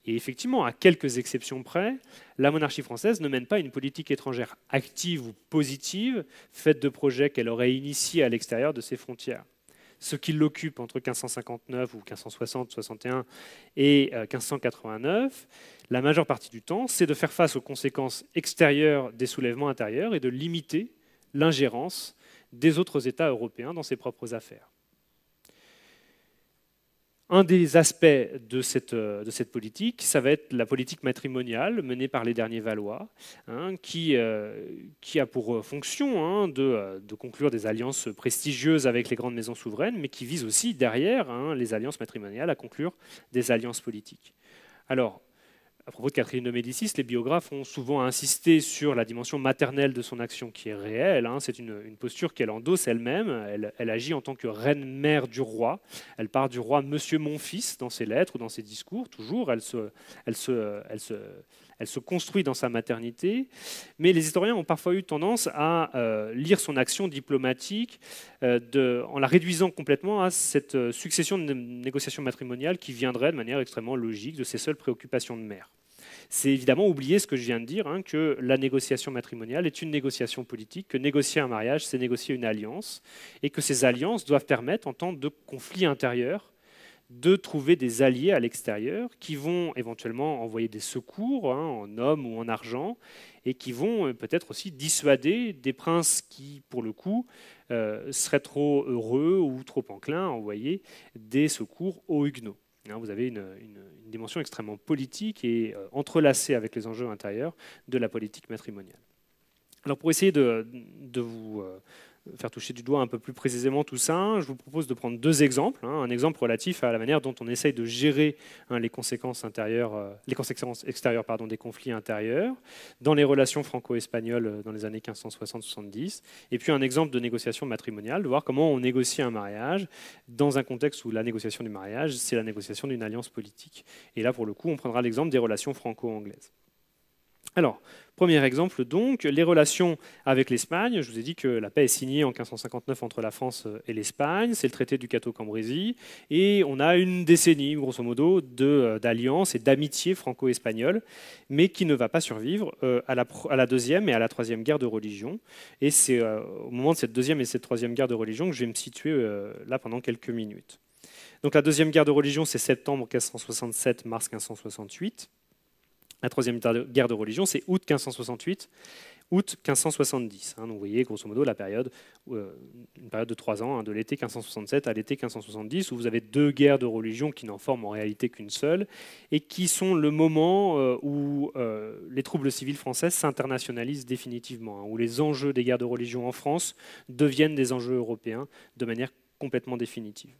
Speaker 4: Et effectivement, à quelques exceptions près, la monarchie française ne mène pas une politique étrangère active ou positive, faite de projets qu'elle aurait initiés à l'extérieur de ses frontières ce qui l'occupe entre 1559 ou 1560, 61 et 1589, euh, la majeure partie du temps, c'est de faire face aux conséquences extérieures des soulèvements intérieurs et de limiter l'ingérence des autres États européens dans ses propres affaires. Un des aspects euh, de cette, politique, ça va être la politique matrimoniale menée par les derniers Valois, hein, euh, qui, a pour euh, fonction hein, de, conclure des alliances prestigieuses avec les grandes maisons souveraines, mais qui vise aussi derrière hein, les alliances matrimoniales à conclure des alliances politiques. Alors, à propos de Catherine de Médicis, les biographes ont souvent insisté sur la dimension maternelle de son action, qui est réelle. Hein. C'est une, posture qu'elle endosse elle-même. Elle, agit en tant que reine-mère du roi. Elle part du roi Monsieur mon fils dans ses lettres ou dans ses discours, toujours. Elle se, construit dans sa maternité. Mais les historiens ont parfois eu tendance à euh, lire son action diplomatique euh, en la réduisant complètement à cette euh, succession de négociations matrimoniales qui viendrait de manière extrêmement logique de ses seules préoccupations de mère c'est évidemment oublier ce que je viens de dire, hein, que la négociation matrimoniale est une négociation politique, que négocier un mariage, c'est négocier une alliance, et que ces alliances doivent permettre, en temps de conflit intérieur, de trouver des alliés à l'extérieur qui vont éventuellement envoyer des secours hein, en hommes ou en argent et qui vont euh, peut-être aussi dissuader des princes qui, pour le coup, euh, seraient trop heureux ou trop enclins à envoyer des secours aux huguenots. Hein, vous avez une, dimension extrêmement politique et euh, entrelacée avec les enjeux intérieurs de la politique matrimoniale. Alors pour essayer de vous euh, faire toucher du doigt un peu plus précisément tout ça, je vous propose de prendre deux exemples. Hein. un exemple relatif à la manière dont on essaye de gérer hein, les, conséquences intérieures, euh, extérieures des conflits intérieurs dans les relations franco-espagnoles euh, dans les années 1560-70. Et puis un exemple de négociation matrimoniale, de voir comment on négocie un mariage dans un contexte où la négociation du mariage, c'est la négociation d'une alliance politique. Et là, pour le coup, on prendra l'exemple des relations franco-anglaises. Alors, premier exemple donc, les relations avec l'Espagne. Je vous ai dit que la paix est signée en 1559 entre la France et l'Espagne. C'est le traité du Cateau-Cambrésis. Et on a une décennie, grosso modo, euh, d'alliance et d'amitié franco-espagnole, mais qui ne va pas survivre euh, à la, deuxième et à la troisième guerre de religion. Et c'est euh, au moment de cette deuxième et cette troisième guerre de religion que je vais me situer là pendant quelques minutes. Donc la deuxième guerre de religion, c'est septembre 1567-mars 1568. La troisième guerre de religion, c'est août 1568, août 1570. Hein, donc vous voyez, grosso modo, la période, euh, une période de trois ans, hein, de l'été 1567 à l'été 1570, où vous avez deux guerres de religion qui n'en forment en réalité qu'une seule, et qui sont le moment euh, où euh, les troubles civils français s'internationalisent définitivement, hein, où les enjeux des guerres de religion en France deviennent des enjeux européens de manière complètement définitive.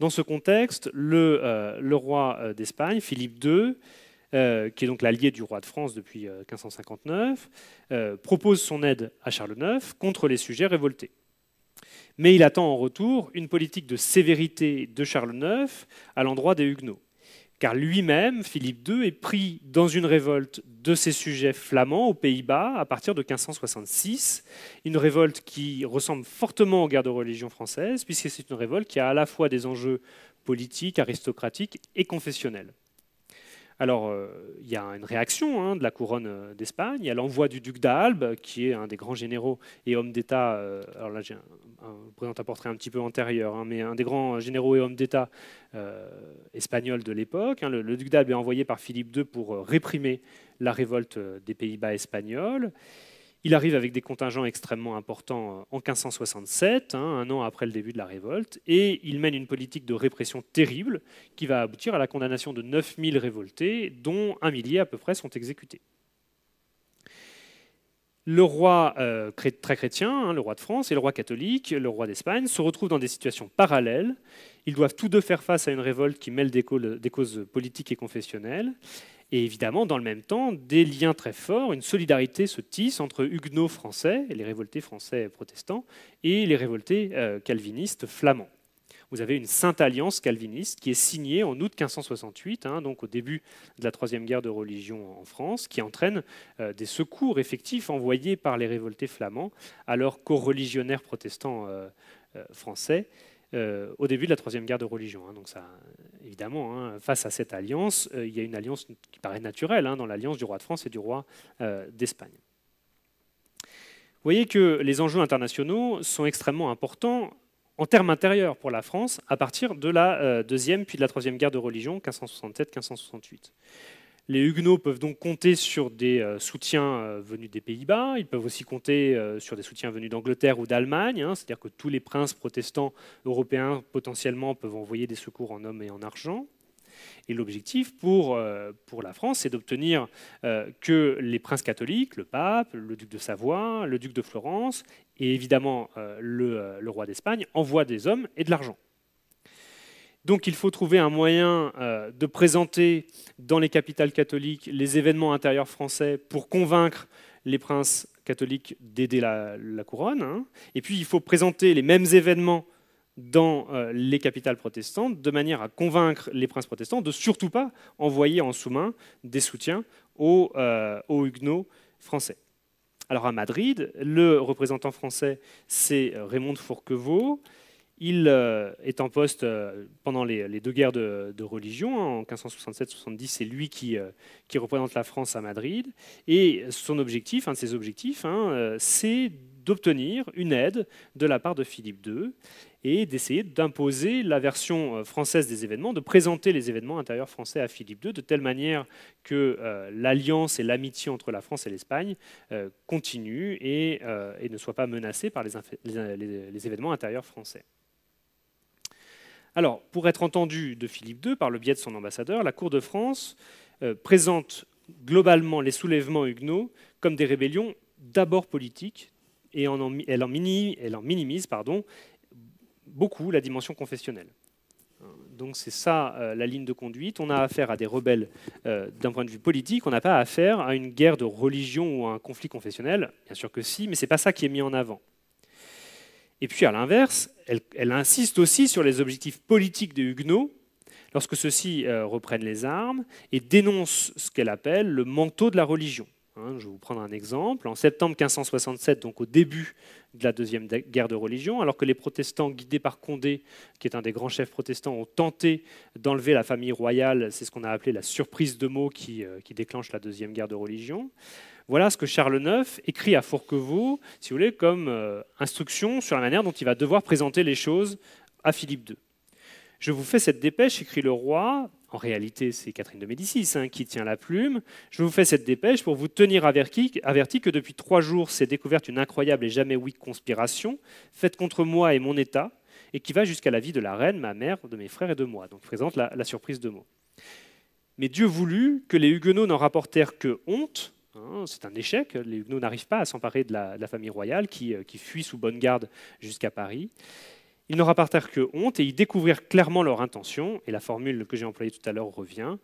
Speaker 4: Dans ce contexte, le roi d'Espagne, Philippe II, euh, qui est donc l'allié du roi de France depuis 1559, euh, euh, propose son aide à Charles IX contre les sujets révoltés. Mais il attend en retour une politique de sévérité de Charles IX à l'endroit des Huguenots. Car lui-même, Philippe II, est pris dans une révolte de ses sujets flamands aux Pays-Bas à partir de 1566, une révolte qui ressemble fortement aux guerres de religion françaises, puisque c'est une révolte qui a à la fois des enjeux politiques, aristocratiques et confessionnels. Alors, euh, il y a une réaction hein, de la couronne euh, d'Espagne. Il y a l'envoi du duc d'Albe, qui est un des grands généraux et hommes d'État. Euh, alors là, je un portrait un petit peu antérieur, hein, mais un des grands généraux et hommes d'État espagnols de l'époque. Hein. le, duc d'Albe est envoyé par Philippe II pour réprimer la révolte des Pays-Bas espagnols. Il arrive avec des contingents extrêmement importants euh, en 1567, hein, un an après le début de la révolte, et il mène une politique de répression terrible qui va aboutir à la condamnation de 9000 révoltés, dont un millier à peu près sont exécutés. Le roi euh, très chrétien, hein, le roi de France, et le roi catholique, le roi d'Espagne, se retrouvent dans des situations parallèles. Ils doivent tous deux faire face à une révolte qui mêle des causes politiques et confessionnelles. Et évidemment, dans le même temps, des liens très forts, une solidarité se tisse entre huguenots français, les révoltés français protestants, et les révoltés euh, calvinistes flamands. Vous avez une sainte alliance calviniste qui est signée en août 1568, hein, donc au début de la troisième guerre de religion en France, qui entraîne euh, des secours effectifs envoyés par les révoltés flamands à leurs co-religionnaires protestants euh, français euh, au début de la Troisième Guerre de religion. Hein, donc ça, évidemment, hein, face à cette alliance, euh, il y a une alliance qui paraît naturelle hein, dans l'alliance du roi de France et du roi euh, d'Espagne. Vous voyez que les enjeux internationaux sont extrêmement importants en termes intérieurs pour la France à partir de la Deuxième puis de la Troisième Guerre de religion 1567-1568. Les Huguenots peuvent donc compter sur des euh, soutiens euh, venus des Pays-Bas, ils peuvent aussi compter euh, sur des soutiens venus d'Angleterre ou d'Allemagne, hein. c'est-à-dire que tous les princes protestants européens potentiellement peuvent envoyer des secours en hommes et en argent. Et l'objectif pour, pour, la France, c'est d'obtenir que les princes catholiques, le pape, le duc de Savoie, le duc de Florence et évidemment le roi d'Espagne envoient des hommes et de l'argent. Donc il faut trouver un moyen euh, de présenter dans les capitales catholiques les événements intérieurs français pour convaincre les princes catholiques d'aider la, couronne. Hein. Et puis il faut présenter les mêmes événements dans euh, les capitales protestantes de manière à convaincre les princes protestants de surtout pas envoyer en sous-main des soutiens aux, euh, aux huguenots français. Alors à Madrid, le représentant français, c'est Raymond de Fourquevaux. Il euh, est en poste euh, pendant les, deux guerres de, religion, hein, en 1567-70, c'est lui euh, qui, représente la France à Madrid. Et son objectif, un de ses objectifs, hein, c'est d'obtenir une aide de la part de Philippe II et d'essayer d'imposer la version française des événements, de présenter les événements intérieurs français à Philippe II de telle manière que l'alliance et l'amitié entre la France et l'Espagne continuent et, ne soient pas menacées par les événements intérieurs français. Alors, pour être entendu de Philippe II par le biais de son ambassadeur, la Cour de France euh, présente globalement les soulèvements huguenots comme des rébellions d'abord politiques, et elle, en minimise pardon, beaucoup la dimension confessionnelle. Donc c'est ça euh, la ligne de conduite. On a affaire à des rebelles euh, d'un point de vue politique. On n'a pas affaire à une guerre de religion ou à un conflit confessionnel. Bien sûr que si, mais ce n'est pas ça qui est mis en avant. Et puis à l'inverse, elle, insiste aussi sur les objectifs politiques des Huguenots lorsque ceux-ci euh, reprennent les armes et dénonce ce qu'elle appelle le manteau de la religion. Hein, je vais vous prendre un exemple. En septembre 1567, donc au début de la Deuxième Guerre de religion, alors que les protestants guidés par Condé, qui est un des grands chefs protestants, ont tenté d'enlever la famille royale, c'est ce qu'on a appelé la surprise de mots qui euh, déclenche la Deuxième Guerre de religion, voilà ce que Charles IX écrit à Fourquevaux, si vous voulez, comme euh, instruction sur la manière dont il va devoir présenter les choses à Philippe II. Je vous fais cette dépêche, écrit le roi. En réalité, c'est Catherine de Médicis hein, qui tient la plume. Je vous fais cette dépêche pour vous tenir averti, que depuis trois jours s'est découverte une incroyable et jamais oui conspiration faite contre moi et mon État, et qui va jusqu'à la vie de la reine, ma mère, de mes frères et de moi. Donc présente la, surprise de mots. Mais Dieu voulut que les Huguenots n'en rapportèrent que honte, Hein, c'est un échec. Les Huguenots n'arrivent pas à s'emparer de, la, famille royale euh, qui, fuit sous bonne garde jusqu'à Paris. Ils n'en terre que honte et ils découvrirent clairement leur intention, et la formule que j'ai employée tout à l'heure revient,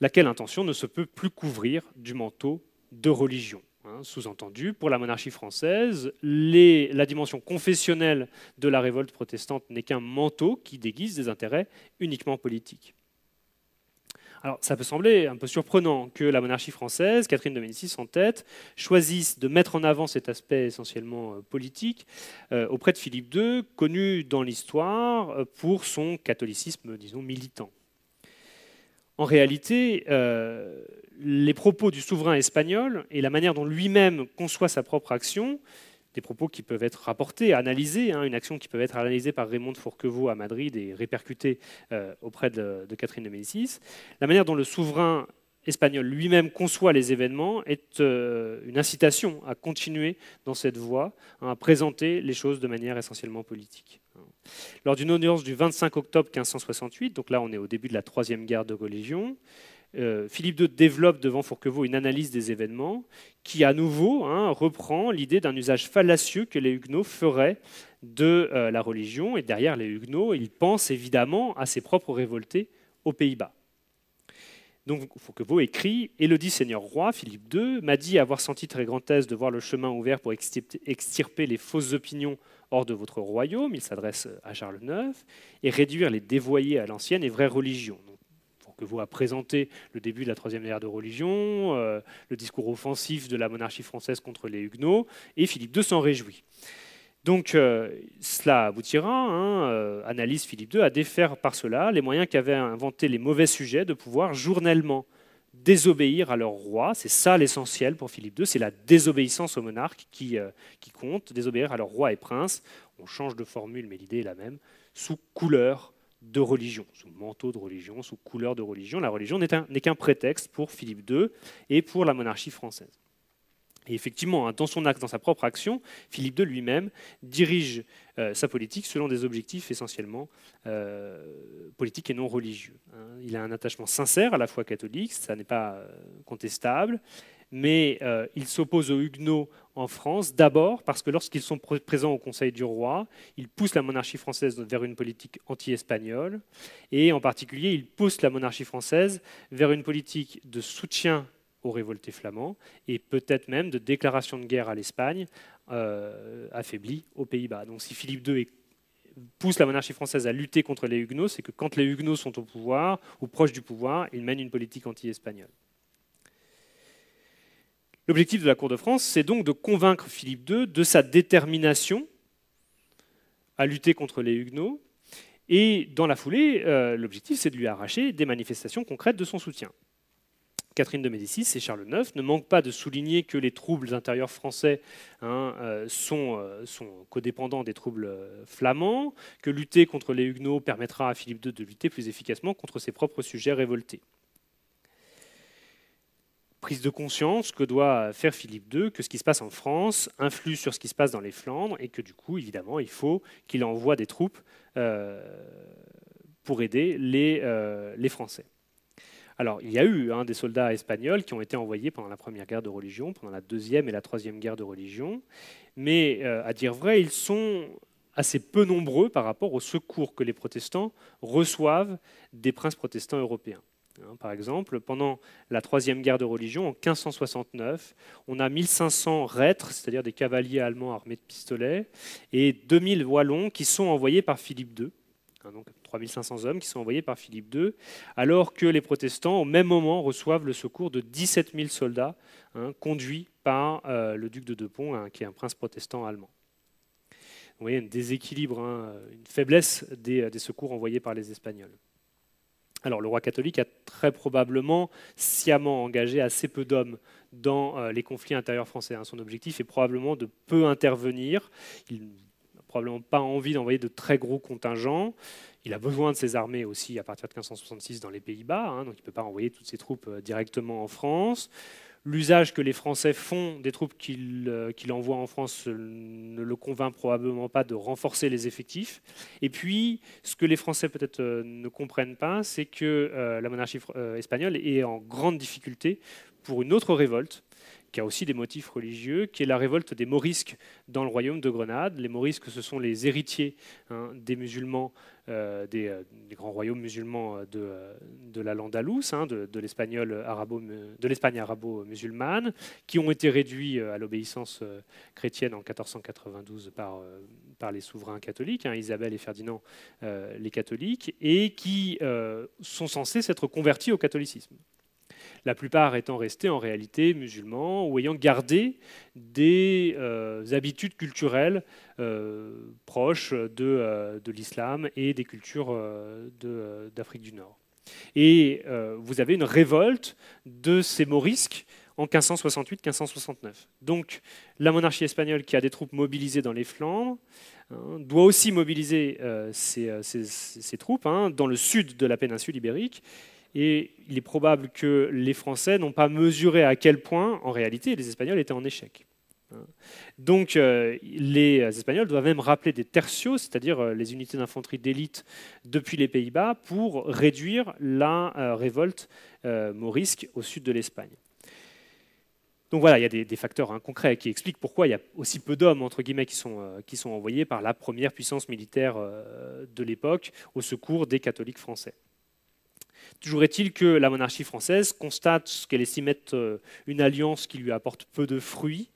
Speaker 4: laquelle intention ne se peut plus couvrir du manteau de religion. Hein, sous-entendu, pour la monarchie française, la dimension confessionnelle de la révolte protestante n'est qu'un manteau qui déguise des intérêts uniquement politiques. Alors, ça peut sembler un peu surprenant que la monarchie française, Catherine de Médicis en tête, choisisse de mettre en avant cet aspect essentiellement euh, politique euh, auprès de Philippe II, connu dans l'histoire euh, pour son catholicisme, disons, militant. En réalité, les propos du souverain espagnol et la manière dont lui-même conçoit sa propre action des propos qui peuvent être rapportés, analysés, hein, une action qui peut être analysée par Raymond Fourquevaux à Madrid et répercutée euh, auprès de, Catherine de Médicis. La manière dont le souverain espagnol lui-même conçoit les événements est euh, une incitation à continuer dans cette voie, hein, à présenter les choses de manière essentiellement politique. Hein. Lors d'une audience du 25 octobre 1568, donc là on est au début de la troisième guerre de religion, euh, Philippe II développe devant Fourquevaux une analyse des événements qui, à nouveau, hein, reprend l'idée d'un usage fallacieux que les Huguenots feraient de euh, la religion. Et derrière les Huguenots, il pense évidemment à ses propres révoltés aux Pays-Bas. Donc Fourquevaux écrit Élodie Seigneur Roi, Philippe II, m'a dit avoir senti très grand aise de voir le chemin ouvert pour extirper les fausses opinions hors de votre royaume, il s'adresse à Charles IX, et réduire les dévoyés à l'ancienne et vraie religion que vous a présenté le début de la troisième guerre de religion, euh, le discours offensif de la monarchie française contre les Huguenots, et Philippe II s'en réjouit. Donc euh, cela aboutira, hein, euh, analyse Philippe II, à défaire par cela les moyens qu'avaient inventés les mauvais sujets de pouvoir journellement désobéir à leur roi. C'est ça l'essentiel pour Philippe II, c'est la désobéissance au monarque qui, qui compte, désobéir à leur roi et prince. On change de formule, mais l'idée est la même, sous couleur de religion, sous manteau de religion, sous couleur de religion. La religion n'est qu'un prétexte pour Philippe II et pour la monarchie française. Et effectivement, hein, dans son acte, dans sa propre action, Philippe II lui-même dirige euh, sa politique selon des objectifs essentiellement euh, politiques et non religieux. Hein. Il a un attachement sincère à la foi catholique, ça n'est pas euh, contestable mais euh, il s'oppose aux Huguenots en France, d'abord parce que lorsqu'ils sont présents au Conseil du roi, ils poussent la monarchie française vers une politique anti-espagnole, et en particulier, ils poussent la monarchie française vers une politique de soutien aux révoltés flamands, et peut-être même de déclaration de guerre à l'Espagne, euh, affaiblie aux Pays-Bas. Donc si Philippe II pousse la monarchie française à lutter contre les Huguenots, c'est que quand les Huguenots sont au pouvoir ou proches du pouvoir, ils mènent une politique anti-espagnole. L'objectif de la Cour de France, c'est donc de convaincre Philippe II de sa détermination à lutter contre les Huguenots. Et dans la foulée, euh, l'objectif, c'est de lui arracher des manifestations concrètes de son soutien. Catherine de Médicis et Charles IX ne manquent pas de souligner que les troubles intérieurs français hein, euh, euh, sont, codépendants des troubles flamands, que lutter contre les Huguenots permettra à Philippe II de lutter plus efficacement contre ses propres sujets révoltés prise de conscience que doit faire Philippe II, que ce qui se passe en France influe sur ce qui se passe dans les Flandres et que du coup, évidemment, il faut qu'il envoie des troupes euh, pour aider euh, les, Français. Alors, il y a eu hein, des soldats espagnols qui ont été envoyés pendant la Première Guerre de religion, pendant la Deuxième et la Troisième Guerre de religion, mais euh, à dire vrai, ils sont assez peu nombreux par rapport au secours que les protestants reçoivent des princes protestants européens. Hein, par exemple, pendant la Troisième Guerre de religion, en 1569, on a 1500 reîtres, c'est-à-dire des cavaliers allemands armés de pistolets, et 2000 wallons qui sont envoyés par Philippe II, hein, donc 3500 hommes qui sont envoyés par Philippe II, alors que les protestants, au même moment, reçoivent le secours de 17 000 soldats hein, conduits par euh, le duc de Depont, qui est un prince protestant allemand. Vous voyez un déséquilibre, une faiblesse euh, des secours envoyés par les Espagnols. Alors le roi catholique a très probablement sciemment engagé assez peu d'hommes dans euh, les conflits intérieurs français. Hein. Son objectif est probablement de peu intervenir. Il n'a probablement pas envie d'envoyer de très gros contingents. Il a besoin de ses armées aussi à partir de 1566 dans les Pays-Bas, hein, donc il ne peut pas envoyer toutes ses troupes euh, directement en France l'usage que les Français font des troupes qu'il euh, envoie envoient en France euh, ne le convainc probablement pas de renforcer les effectifs. Et puis, ce que les Français peut-être euh, ne comprennent pas, c'est que la monarchie espagnole est en grande difficulté pour une autre révolte qui a aussi des motifs religieux, qui est la révolte des Morisques dans le royaume de Grenade. Les Morisques, ce sont les héritiers hein, des musulmans, euh, euh, des, grands royaumes musulmans euh, de, la Landalous, hein, de, de l'Espagne arabo, musulmane qui ont été réduits à l'obéissance chrétienne en 1492 par, les souverains catholiques, hein, Isabelle et Ferdinand les catholiques, et qui sont censés s'être convertis au catholicisme la plupart étant restés en réalité musulmans ou ayant gardé des euh, habitudes culturelles euh, proches euh, de, l'islam et des cultures d'Afrique du Nord. Et vous avez une révolte de ces morisques en 1568-1569. Donc la monarchie espagnole qui a des troupes mobilisées dans les Flandres hein, doit aussi mobiliser ses, troupes hein, dans le sud de la péninsule ibérique et il est probable que les Français n'ont pas mesuré à quel point, en réalité, les Espagnols étaient en échec. Donc euh, les Espagnols doivent même rappeler des tercios, c'est-à-dire euh, les unités d'infanterie d'élite depuis les Pays-Bas, pour réduire la euh, révolte morisque au sud de l'Espagne. Donc voilà, il y a des, facteurs hein, concrets qui expliquent pourquoi il y a aussi peu d'hommes entre guillemets qui sont, envoyés par la première puissance militaire de l'époque au secours des catholiques français. Toujours est-il que la monarchie française constate qu'elle estime être euh, une alliance qui lui apporte peu de fruits.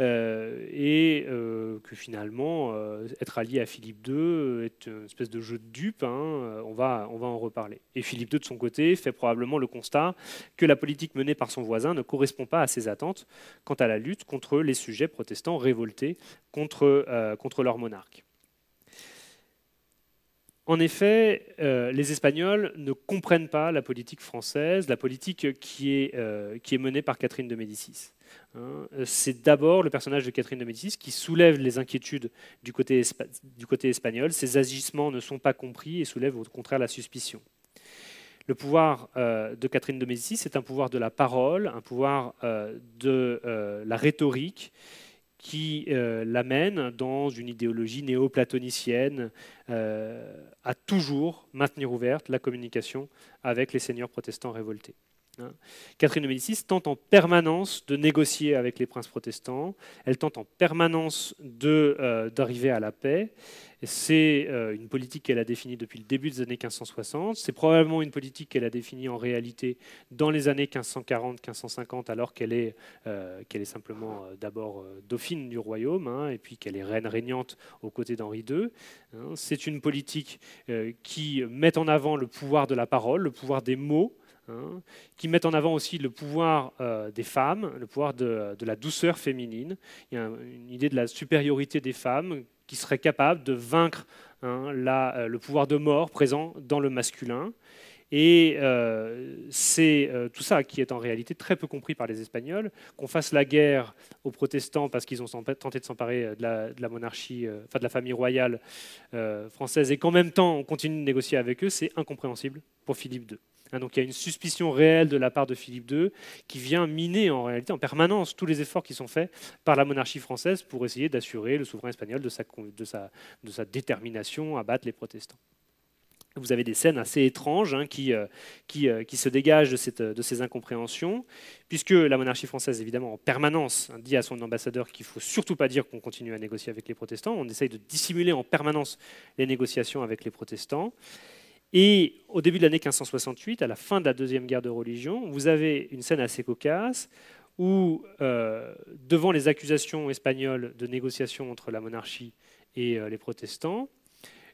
Speaker 4: Euh, et euh, que finalement, être allié à Philippe II est une espèce de jeu de dupe, hein, on, va, on va en reparler. Et Philippe II, de son côté, fait probablement le constat que la politique menée par son voisin ne correspond pas à ses attentes quant à la lutte contre les sujets protestants révoltés contre, contre leur monarque. En effet, euh, les Espagnols ne comprennent pas la politique française, la politique qui est, euh, qui est menée par Catherine de Médicis. Hein. c'est d'abord le personnage de Catherine de Médicis qui soulève les inquiétudes du côté, du côté espagnol. Ses agissements ne sont pas compris et soulèvent au contraire la suspicion. Le pouvoir euh, de Catherine de Médicis est un pouvoir de la parole, un pouvoir de la rhétorique qui euh, l'amène dans une idéologie néoplatonicienne platonicienne euh, à toujours maintenir ouverte la communication avec les seigneurs protestants révoltés. Hein. Catherine de Médicis tente en permanence de négocier avec les princes protestants, elle tente en permanence euh, d'arriver à la paix. C'est euh, une politique qu'elle a définie depuis le début des années 1560, c'est probablement une politique qu'elle a définie en réalité dans les années 1540-1550 alors qu'elle est, euh, simplement d'abord dauphine du royaume hein, et puis qu'elle est reine régnante aux côtés d'Henri II. Hein. c'est une politique qui met en avant le pouvoir de la parole, le pouvoir des mots Hein, qui mettent en avant aussi le pouvoir euh, des femmes, le pouvoir de, la douceur féminine. Il y a une idée de la supériorité des femmes qui seraient capables de vaincre hein, euh, le pouvoir de mort présent dans le masculin. Et euh, c'est tout ça qui est en réalité très peu compris par les Espagnols. Qu'on fasse la guerre aux protestants parce qu'ils ont tenté de s'emparer de la, monarchie, enfin de la famille royale française, et qu'en même temps on continue de négocier avec eux, c'est incompréhensible pour Philippe II. Hein, donc il y a une suspicion réelle de la part de Philippe II qui vient miner en réalité en permanence tous les efforts qui sont faits par la monarchie française pour essayer d'assurer le souverain espagnol de sa, détermination à battre les protestants. Vous avez des scènes assez étranges hein, euh, euh, qui, se dégagent de, ces incompréhensions, puisque la monarchie française, évidemment, en permanence, hein, dit à son ambassadeur qu'il ne faut surtout pas dire qu'on continue à négocier avec les protestants. On essaye de dissimuler en permanence les négociations avec les protestants. Et au début de l'année 1568, à la fin de la Deuxième Guerre de religion, vous avez une scène assez cocasse où, euh, devant les accusations espagnoles de négociation entre la monarchie et euh, les protestants,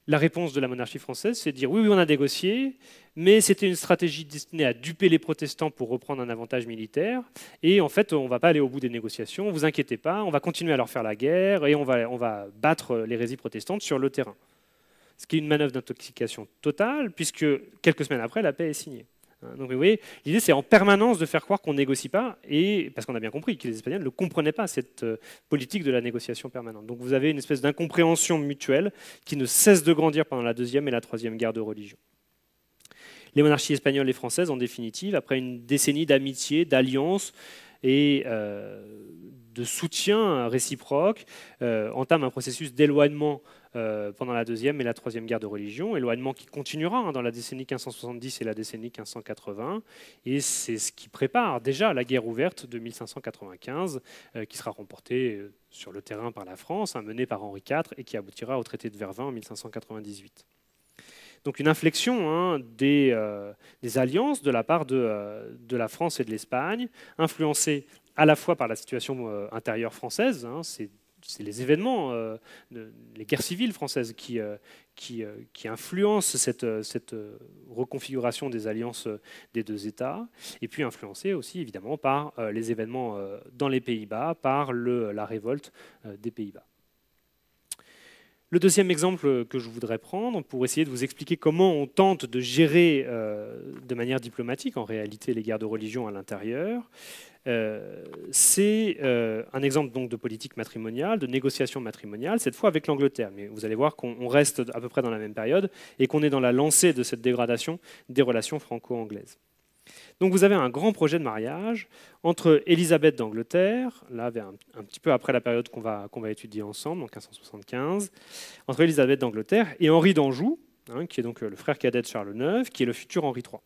Speaker 4: la réponse de la monarchie française, c'est de dire oui, oui, on a négocié, mais c'était une stratégie destinée à duper les protestants pour reprendre un avantage militaire. Et en fait, on ne va pas aller au bout des négociations, vous inquiétez pas, on va continuer à leur faire la guerre et on va, on va battre l'hérésie protestante sur le terrain ce qui est une manœuvre d'intoxication totale, puisque quelques semaines après, la paix est signée. Hein, donc vous voyez, l'idée c'est en permanence de faire croire qu'on négocie pas, et parce qu'on a bien compris que les Espagnols ne comprenaient pas cette euh, politique de la négociation permanente. Donc vous avez une espèce d'incompréhension mutuelle qui ne cesse de grandir pendant la deuxième et la troisième guerre de religion. Les monarchies espagnoles et françaises, en définitive, après une décennie d'amitié, d'alliance et euh, de soutien réciproque, euh, entament un processus d'éloignement euh, pendant la Deuxième et la Troisième Guerre de religion, éloignement qui continuera hein, dans la décennie 1570 et la décennie 1580, et c'est ce qui prépare déjà la guerre ouverte de 1595, euh, qui sera remportée euh, sur le terrain par la France, hein, menée par Henri IV, et qui aboutira au traité de Vervins en 1598. Donc une inflexion hein, des, des, alliances de la part de, la France et de l'Espagne, influencée à la fois par la situation intérieure française, c'est c'est les événements, euh, les guerres civiles françaises qui, euh, euh, influencent cette, reconfiguration des alliances des deux États, et puis influencés aussi évidemment par les événements dans les Pays-Bas, par le, la révolte des Pays-Bas. Le deuxième exemple que je voudrais prendre pour essayer de vous expliquer comment on tente de gérer euh, de manière diplomatique en réalité les guerres de religion à l'intérieur, euh, c'est euh, un exemple donc de politique matrimoniale, de négociation matrimoniale, cette fois avec l'Angleterre. Mais vous allez voir qu'on reste à peu près dans la même période et qu'on est dans la lancée de cette dégradation des relations franco-anglaises. Donc vous avez un grand projet de mariage entre Élisabeth d'Angleterre, là vers un, petit peu après la période qu'on va, étudier ensemble, en 1575, entre Élisabeth d'Angleterre et Henri d'Anjou, hein, qui est donc euh, le frère cadet de Charles IX, qui est le futur Henri III.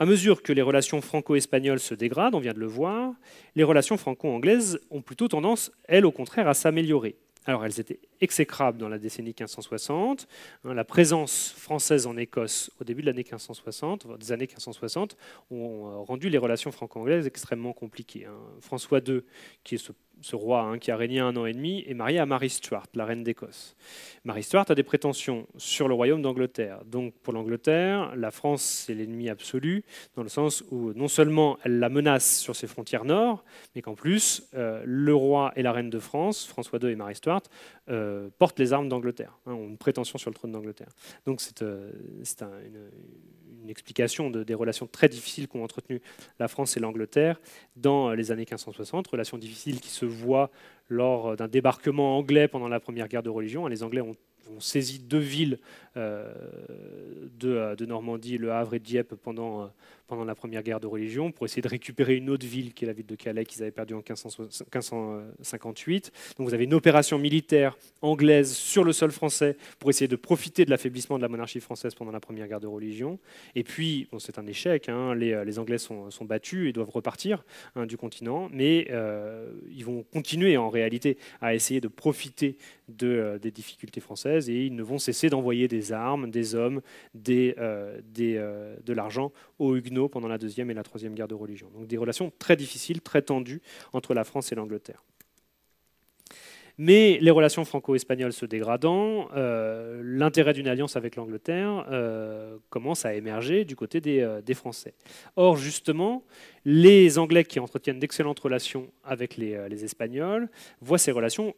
Speaker 4: À mesure que les relations franco-espagnoles se dégradent, on vient de le voir, les relations franco-anglaises ont plutôt tendance, elles au contraire, à s'améliorer. Alors elles étaient exécrables dans la décennie 1560. Hein, la présence française en Écosse au début de l'année 1560, des années 1560, ont euh, rendu les relations franco-anglaises extrêmement compliquées. Hein. François II, qui est ce ce roi hein, qui a régné un an et demi, est marié à Marie Stuart, la reine d'Écosse. Marie Stuart a des prétentions sur le royaume d'Angleterre. Donc pour l'Angleterre, la France, c'est l'ennemi absolu, dans le sens où non seulement elle la menace sur ses frontières nord, mais qu'en plus, euh, le roi et la reine de France, François II et Marie Stuart, euh, porte les armes d'Angleterre, hein, ont une prétention sur le trône d'Angleterre. Donc c'est euh, une, explication des relations très difficiles qu'ont entretenues la France et l'Angleterre dans euh, les années 1560, relations difficiles qui se voient lors d'un débarquement anglais pendant la première guerre de religion. Hein, les Anglais ont ont saisi deux villes euh, euh, de, Normandie, Le Havre et Dieppe, pendant, euh, pendant la première guerre de religion, pour essayer de récupérer une autre ville, qui est la ville de Calais, qu'ils avaient perdue en 1558. Donc vous avez une opération militaire anglaise sur le sol français pour essayer de profiter de l'affaiblissement de la monarchie française pendant la première guerre de religion. Et puis, bon, c'est un échec, hein, les, Anglais sont, battus et doivent repartir hein, du continent, mais ils vont continuer en réalité à essayer de profiter des difficultés françaises et ils ne vont cesser d'envoyer des armes, des hommes, euh, euh, de l'argent aux Huguenots pendant la Deuxième et la Troisième Guerre de religion. Donc des relations très difficiles, très tendues entre la France et l'Angleterre. Mais les relations franco-espagnoles se dégradant, euh, l'intérêt d'une alliance avec l'Angleterre commence à émerger du côté des, Français. Or, justement, les Anglais qui entretiennent d'excellentes relations avec les, les Espagnols voient ces relations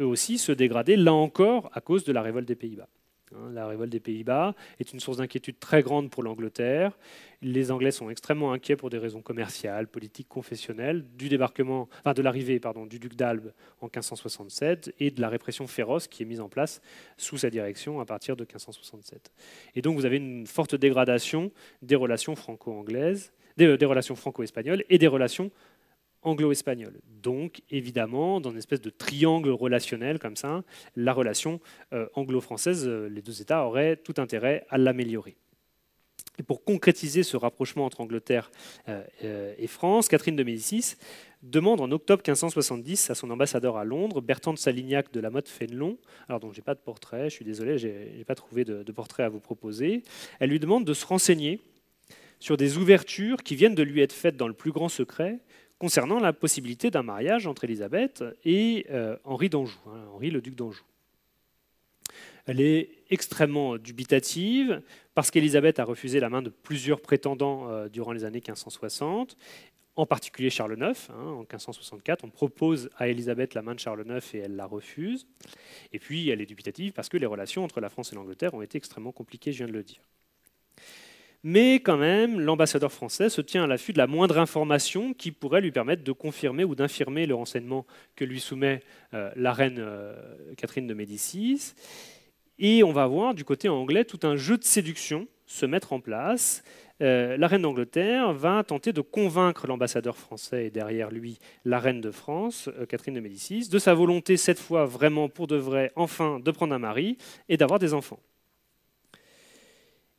Speaker 4: eux aussi, se dégrader, là encore, à cause de la révolte des Pays-Bas. Hein, la révolte des Pays-Bas est une source d'inquiétude très grande pour l'Angleterre. Les Anglais sont extrêmement inquiets pour des raisons commerciales, politiques, confessionnelles, du débarquement, enfin de l'arrivée pardon, du duc d'Albe en 1567 et de la répression féroce qui est mise en place sous sa direction à partir de 1567. Et donc vous avez une forte dégradation des relations franco-anglaises, des euh, relations franco-espagnoles et des relations anglo espagnol Donc, évidemment, dans une espèce de triangle relationnel comme ça, la relation euh, anglo-française, euh, les deux États auraient tout intérêt à l'améliorer. Et pour concrétiser ce rapprochement entre Angleterre euh, et France, Catherine de Médicis demande en octobre 1570 à son ambassadeur à Londres, Bertrand de Salignac de la Motte Fénelon, alors dont n'ai pas de portrait, je suis désolé, je n'ai pas trouvé de, portrait à vous proposer, elle lui demande de se renseigner sur des ouvertures qui viennent de lui être faites dans le plus grand secret concernant la possibilité d'un mariage entre Élisabeth et euh, Henri d'Anjou, hein, Henri le duc d'Anjou. Elle est extrêmement dubitative parce qu'Élisabeth a refusé la main de plusieurs prétendants euh, durant les années 1560, en particulier Charles IX. Hein, en 1564, on propose à Élisabeth la main de Charles IX et elle la refuse. Et puis elle est dubitative parce que les relations entre la France et l'Angleterre ont été extrêmement compliquées, je viens de le dire mais quand même, l'ambassadeur français se tient à l'affût de la moindre information qui pourrait lui permettre de confirmer ou d'infirmer le renseignement que lui soumet euh, la reine euh, Catherine de Médicis. Et on va voir du côté anglais tout un jeu de séduction se mettre en place. Euh, la reine d'Angleterre va tenter de convaincre l'ambassadeur français et derrière lui la reine de France, Catherine de Médicis, de sa volonté cette fois vraiment pour de vrai, enfin, de prendre un mari et d'avoir des enfants.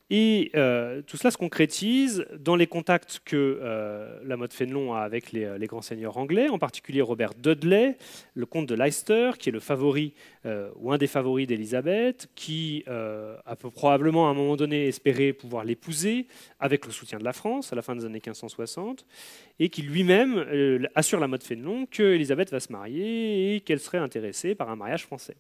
Speaker 4: Et euh, tout cela se concrétise dans les contacts que euh, la mode Fénelon a avec euh, les, grands seigneurs anglais, en particulier Robert Dudley, le comte de Leicester, qui est le favori ou un des favoris d'Elisabeth, qui a peu, probablement à un moment donné espéré pouvoir l'épouser avec le soutien de la France à la fin des années 1560, et qui lui-même assure la mode Fénelon qu'Elisabeth va se marier et qu'elle serait intéressée par un mariage français.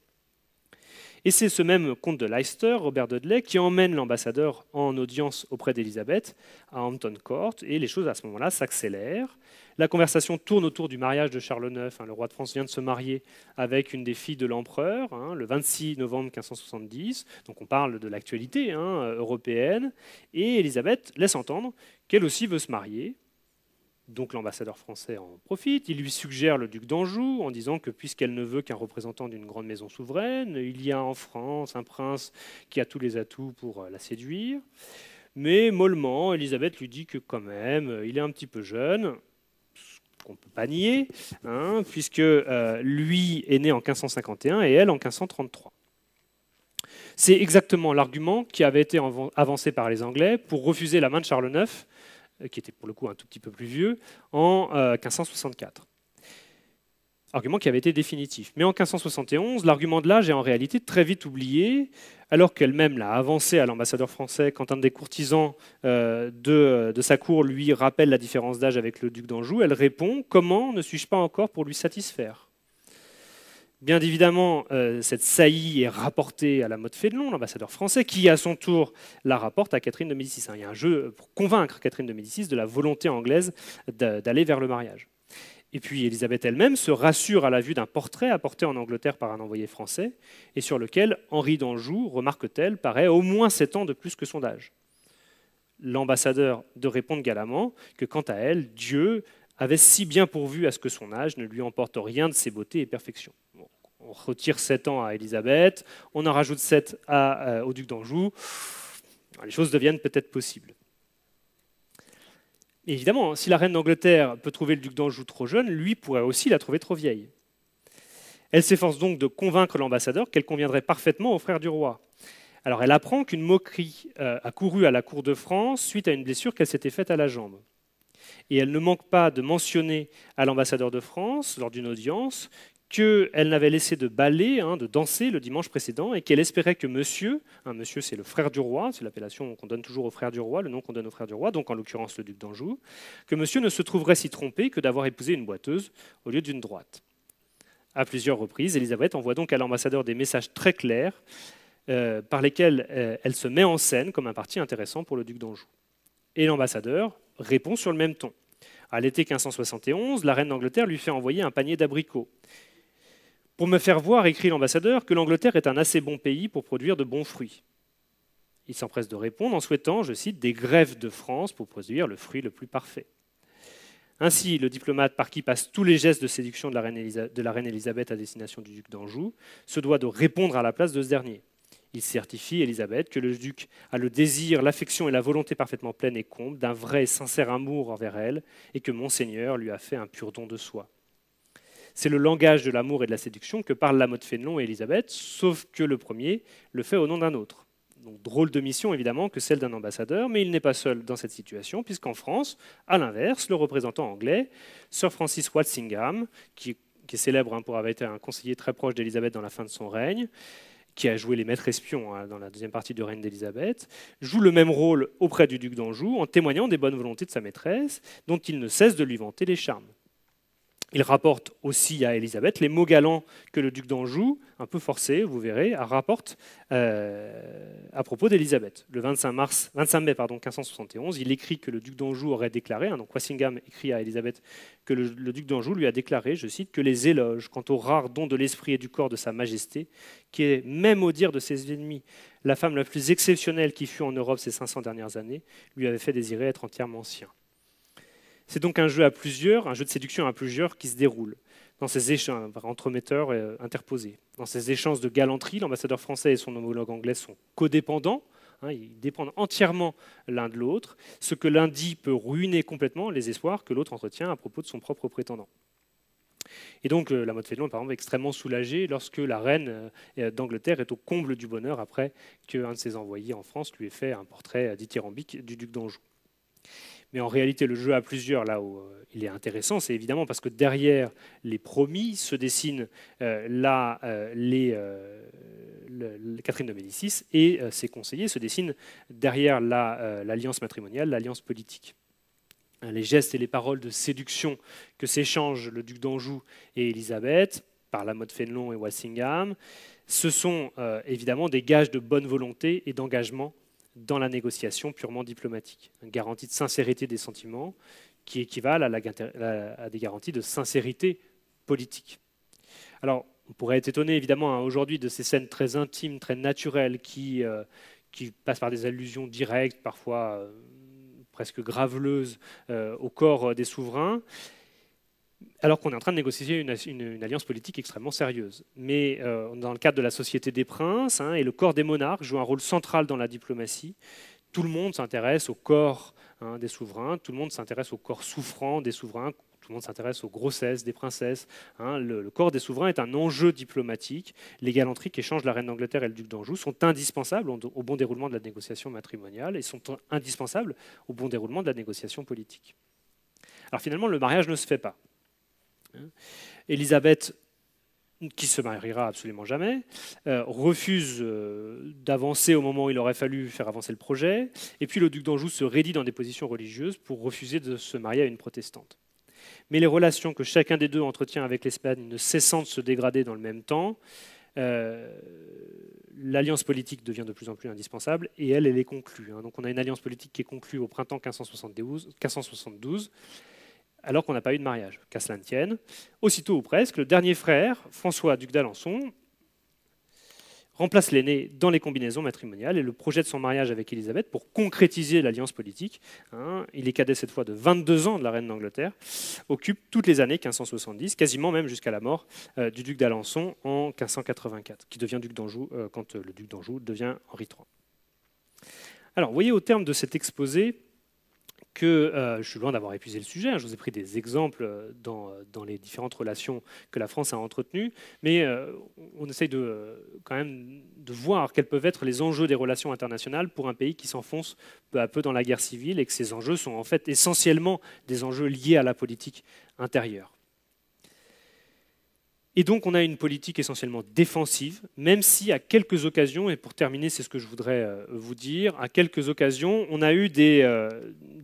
Speaker 4: Et c'est ce même comte de Leicester, Robert Dudley, qui emmène l'ambassadeur en audience auprès d'Elisabeth à Hampton Court, et les choses à ce moment-là s'accélèrent. La conversation tourne autour du mariage de Charles IX. Hein. Le roi de France vient de se marier avec une des filles de l'empereur, hein, le 26 novembre 1570. Donc on parle de l'actualité hein, européenne. Et Elisabeth laisse entendre qu'elle aussi veut se marier. Donc l'ambassadeur français en profite, il lui suggère le duc d'Anjou en disant que puisqu'elle ne veut qu'un représentant d'une grande maison souveraine, il y a en France un prince qui a tous les atouts pour euh, la séduire. Mais mollement, Elisabeth lui dit que quand même, euh, il est un petit peu jeune, ce qu'on ne peut pas nier, hein, puisque euh, lui est né en 1551 et elle en 1533. C'est exactement l'argument qui avait été avancé par les Anglais pour refuser la main de Charles IX euh, qui était pour le coup un tout petit peu plus vieux, en 1564. Euh, Argument qui avait été définitif. Mais en 1571, l'argument de l'âge est en réalité très vite oublié, alors qu'elle-même l'a avancé à l'ambassadeur français quand un des courtisans euh, de, de sa cour lui rappelle la différence d'âge avec le duc d'Anjou. Elle répond Comment ne suis-je pas encore pour lui satisfaire Bien évidemment, euh, cette saillie est rapportée à la mode Fédelon, l'ambassadeur français, qui à son tour la rapporte à Catherine de Médicis. Hein, il y a un jeu pour convaincre Catherine de Médicis de la volonté anglaise d'aller vers le mariage. Et puis Elisabeth elle-même se rassure à la vue d'un portrait apporté en Angleterre par un envoyé français, et sur lequel Henri d'Anjou, remarque-t-elle, paraît au moins sept ans de plus que son âge l'ambassadeur de répondre galamment que quant à elle, Dieu avait si bien pourvu à ce que son âge ne lui emporte rien de ses beautés et perfections. on retire 7 ans à Élisabeth, on en rajoute 7 à, euh, au duc d'Anjou. Les choses deviennent peut-être possibles. évidemment, si la reine d'Angleterre peut trouver le duc d'Anjou trop jeune, lui pourrait aussi la trouver trop vieille. Elle s'efforce donc de convaincre l'ambassadeur qu'elle conviendrait parfaitement au frère du roi. Alors elle apprend qu'une moquerie euh, a couru à la cour de France suite à une blessure qu'elle s'était faite à la jambe et elle ne manque pas de mentionner à l'ambassadeur de France, lors d'une audience, qu'elle n'avait laissé de baller, hein, de danser le dimanche précédent, et qu'elle espérait que monsieur, hein, monsieur c'est le frère du roi, c'est l'appellation qu'on donne toujours au frère du roi, le nom qu'on donne au frère du roi, donc en l'occurrence le duc d'Anjou, que monsieur ne se trouverait si trompé que d'avoir épousé une boiteuse au lieu d'une droite. À plusieurs reprises, Elisabeth envoie donc à l'ambassadeur des messages très clairs euh, par lesquels euh, elle se met en scène comme un parti intéressant pour le duc d'Anjou. Et l'ambassadeur, répond sur le même ton. À l'été 1571, la reine d'Angleterre lui fait envoyer un panier d'abricots. Pour me faire voir, écrit l'ambassadeur, que l'Angleterre est un assez bon pays pour produire de bons fruits. Il s'empresse de répondre en souhaitant, je cite, des grèves de France pour produire le fruit le plus parfait. Ainsi, le diplomate par qui passent tous les gestes de séduction de la reine, Élisabeth à destination du duc d'Anjou se doit de répondre à la place de ce dernier. Il certifie, Élisabeth, que le duc a le désir, l'affection et la volonté parfaitement pleine et comble d'un vrai et sincère amour envers elle, et que Monseigneur lui a fait un pur don de soi. C'est le langage de l'amour et de la séduction que parlent Lamotte Fénelon et Élisabeth, sauf que le premier le fait au nom d'un autre. Donc, drôle de mission évidemment que celle d'un ambassadeur, mais il n'est pas seul dans cette situation, puisqu'en France, à l'inverse, le représentant anglais, Sir Francis Walsingham, qui, est célèbre hein, pour avoir été un conseiller très proche d'Élisabeth dans la fin de son règne, qui a joué les maîtres espions hein, dans la deuxième partie de Reine d'Élisabeth, joue le même rôle auprès du duc d'Anjou en témoignant des bonnes volontés de sa maîtresse, dont il ne cesse de lui vanter les charmes. Il rapporte aussi à Élisabeth les mots galants que le duc d'Anjou, un peu forcé, vous verrez, rapporte euh, à propos d'Élisabeth. Le 25, mars, 25 mai pardon, 1571, il écrit que le duc d'Anjou aurait déclaré, hein, donc Wassingham écrit à Élisabeth que le, duc d'Anjou lui a déclaré, je cite, que les éloges quant au rare don de l'esprit et du corps de Sa Majesté, qui est même au dire de ses ennemis la femme la plus exceptionnelle qui fut en Europe ces 500 dernières années, lui avait fait désirer être entièrement sien. C'est donc un jeu à plusieurs, un jeu de séduction à plusieurs qui se déroule dans ces échanges entremetteurs euh, interposés. Dans ces échanges de galanterie, l'ambassadeur français et son homologue anglais sont codépendants. Hein, ils dépendent entièrement l'un de l'autre, ce que l'un dit peut ruiner complètement les espoirs que l'autre entretient à propos de son propre prétendant. Et donc euh, la mode est par est extrêmement soulagée lorsque la reine euh, d'Angleterre est au comble du bonheur après qu'un de ses envoyés en France lui ait fait un portrait dithyrambique du duc d'Anjou. Mais en réalité, le jeu à plusieurs, là où euh, il est intéressant, c'est évidemment parce que derrière les promis se dessinent euh, euh, les, Catherine de Médicis et ses conseillers se dessinent derrière l'alliance matrimoniale, l'alliance politique. Les gestes et les paroles de séduction que s'échangent le duc d'Anjou et Élisabeth, par la mode Fénelon et Wassingham, ce sont évidemment des gages de bonne volonté et d'engagement dans la négociation purement diplomatique. Une garantie de sincérité des sentiments qui équivale à, des garanties de sincérité politique. Alors, on pourrait être étonné évidemment hein, aujourd'hui de ces scènes très intimes, très naturelles, qui, euh, passent par des allusions directes, parfois euh, presque graveleuses, euh, au corps des souverains alors qu'on est en train de négocier une, alliance politique extrêmement sérieuse. Mais euh, dans le cadre de la Société des princes, hein, et le corps des monarques joue un rôle central dans la diplomatie, tout le monde s'intéresse au corps hein, des souverains, tout le monde s'intéresse au corps souffrant des souverains, tout le monde s'intéresse aux grossesses des princesses. Hein. le, corps des souverains est un enjeu diplomatique. Les galanteries qu'échangent la reine d'Angleterre et le duc d'Anjou sont indispensables au bon déroulement de la négociation matrimoniale et sont indispensables au bon déroulement de la négociation politique. Alors finalement, le mariage ne se fait pas. Hein. Élisabeth, qui se mariera absolument jamais, euh, refuse euh, d'avancer au moment où il aurait fallu faire avancer le projet, et puis le duc d'Anjou se raidit dans des positions religieuses pour refuser de se marier à une protestante. Mais les relations que chacun des deux entretient avec l'Espagne ne cessant de se dégrader dans le même temps, euh, l'alliance politique devient de plus en plus indispensable et elle, elle est conclue. Hein. Donc on a une alliance politique qui est conclue au printemps 1572 alors qu'on n'a pas eu de mariage, qu'à cela ne tienne. Aussitôt ou presque, le dernier frère, François, duc d'Alençon, remplace l'aîné dans les combinaisons matrimoniales et le projet de son mariage avec Élisabeth pour concrétiser l'alliance politique. Hein. il est cadet cette fois de 22 ans de la reine d'Angleterre, occupe toutes les années 1570, quasiment même jusqu'à la mort euh, du duc d'Alençon en 1584, qui devient duc d'Anjou euh, quand euh, le duc d'Anjou devient Henri III. Alors, vous voyez, au terme de cet exposé, euh, je suis loin d'avoir épuisé le sujet. Hein, je vous ai pris des exemples euh, euh, dans, les différentes relations que la France a entretenues, mais on essaye de, quand même de voir quels peuvent être les enjeux des relations internationales pour un pays qui s'enfonce peu à peu dans la guerre civile et que ces enjeux sont en fait essentiellement des enjeux liés à la politique intérieure. Et donc on a une politique essentiellement défensive, même si à quelques occasions, et pour terminer c'est ce que je voudrais euh, vous dire, à quelques occasions on a eu des, euh,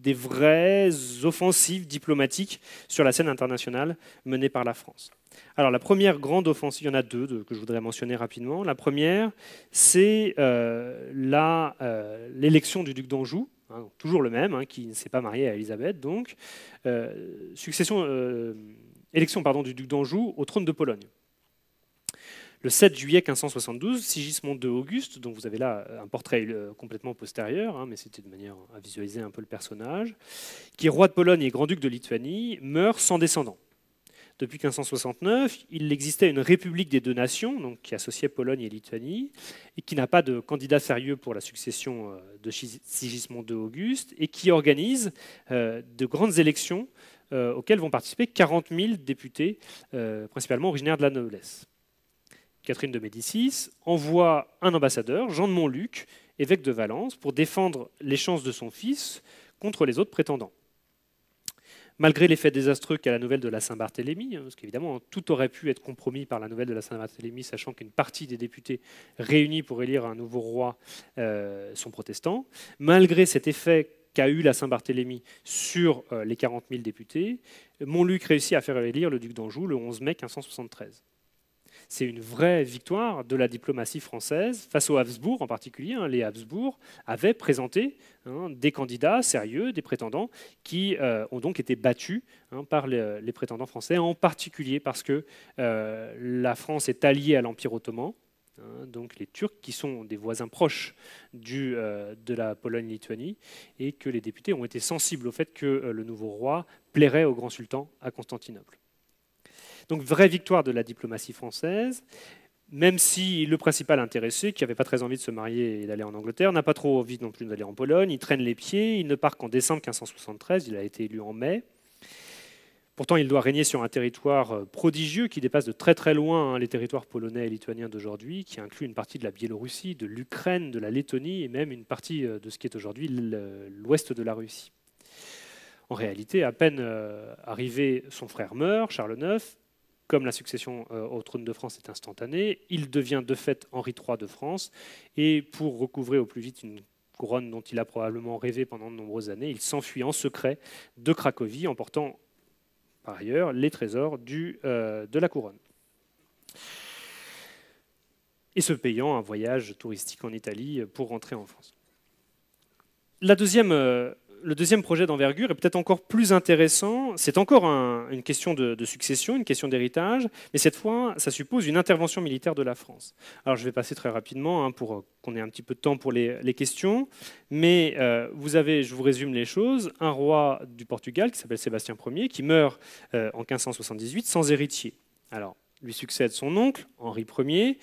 Speaker 4: des vraies offensives diplomatiques sur la scène internationale menées par la France. Alors la première grande offensive, il y en a deux, que je voudrais mentionner rapidement. La première, c'est euh, l'élection du duc d'Anjou, hein, toujours le même, hein, qui ne s'est pas marié à Elisabeth, donc succession élection pardon, du duc d'Anjou au trône de Pologne. Le 7 juillet 1572, Sigismond II Auguste, dont vous avez là euh, un portrait euh, complètement postérieur, hein, mais c'était de manière hein, à visualiser un peu le personnage, qui est roi de Pologne et grand-duc de Lituanie, meurt sans descendant. Depuis 1569, il existait une république des deux nations, donc qui associait Pologne et Lituanie, et qui n'a pas de candidat sérieux pour la succession euh, de Sigismond II Auguste, et qui organise de grandes élections euh, auxquels vont participer 40 000 députés, euh, principalement originaires de la noblesse. Catherine de Médicis envoie un ambassadeur, Jean de Montluc, évêque de Valence, pour défendre les chances de son fils contre les autres prétendants. Malgré l'effet désastreux qu'a la nouvelle de la Saint-Barthélemy, parce hein, qu'évidemment tout aurait pu être compromis par la nouvelle de la Saint-Barthélemy, sachant qu'une partie des députés réunis pour élire un nouveau roi euh, sont protestants, malgré cet effet qu'a eu la Saint-Barthélemy sur euh, les 40 000 députés, Montluc réussit à faire élire le duc d'Anjou le 11 mai 1573. C'est une vraie victoire de la diplomatie française face aux Habsbourg en particulier. Hein. les Habsbourg avaient présenté hein, des candidats sérieux, des prétendants, qui euh, ont donc été battus hein, par les, prétendants français, en particulier parce que euh, la France est alliée à l'Empire ottoman, donc les Turcs qui sont des voisins proches du, euh, de la Pologne-Lituanie, et que les députés ont été sensibles au fait que euh, le nouveau roi plairait au grand sultan à Constantinople. Donc vraie victoire de la diplomatie française, même si le principal intéressé, qui n'avait pas très envie de se marier et d'aller en Angleterre, n'a pas trop envie non plus d'aller en Pologne, il traîne les pieds, il ne part qu'en décembre 1573, il a été élu en mai, Pourtant, il doit régner sur un territoire euh, prodigieux qui dépasse de très très loin hein, les territoires polonais et lituaniens d'aujourd'hui, qui inclut une partie de la Biélorussie, de l'Ukraine, de la Lettonie et même une partie euh, de ce qui est aujourd'hui euh, l'ouest de la Russie. En réalité, à peine arrivé, son frère meurt, Charles IX. Comme la succession au trône de France est instantanée, il devient de fait Henri III de France. Et pour recouvrer au plus vite une couronne dont il a probablement rêvé pendant de nombreuses années, il s'enfuit en secret de Cracovie, emportant par ailleurs les trésors du, euh, de la couronne. Et se payant un voyage touristique en Italie pour rentrer en France. La deuxième euh, le deuxième projet d'envergure est peut-être encore plus intéressant. C'est encore une question de, succession, une question d'héritage, mais cette fois, ça suppose une intervention militaire de la France. Alors, je vais passer très rapidement hein, pour euh, qu'on ait un petit peu de temps pour les, questions, mais euh, vous avez, je vous résume les choses, un roi du Portugal qui s'appelle Sébastien Ier, qui meurt euh, en 1578 sans héritier. Alors, lui succède son oncle, Henri Ier,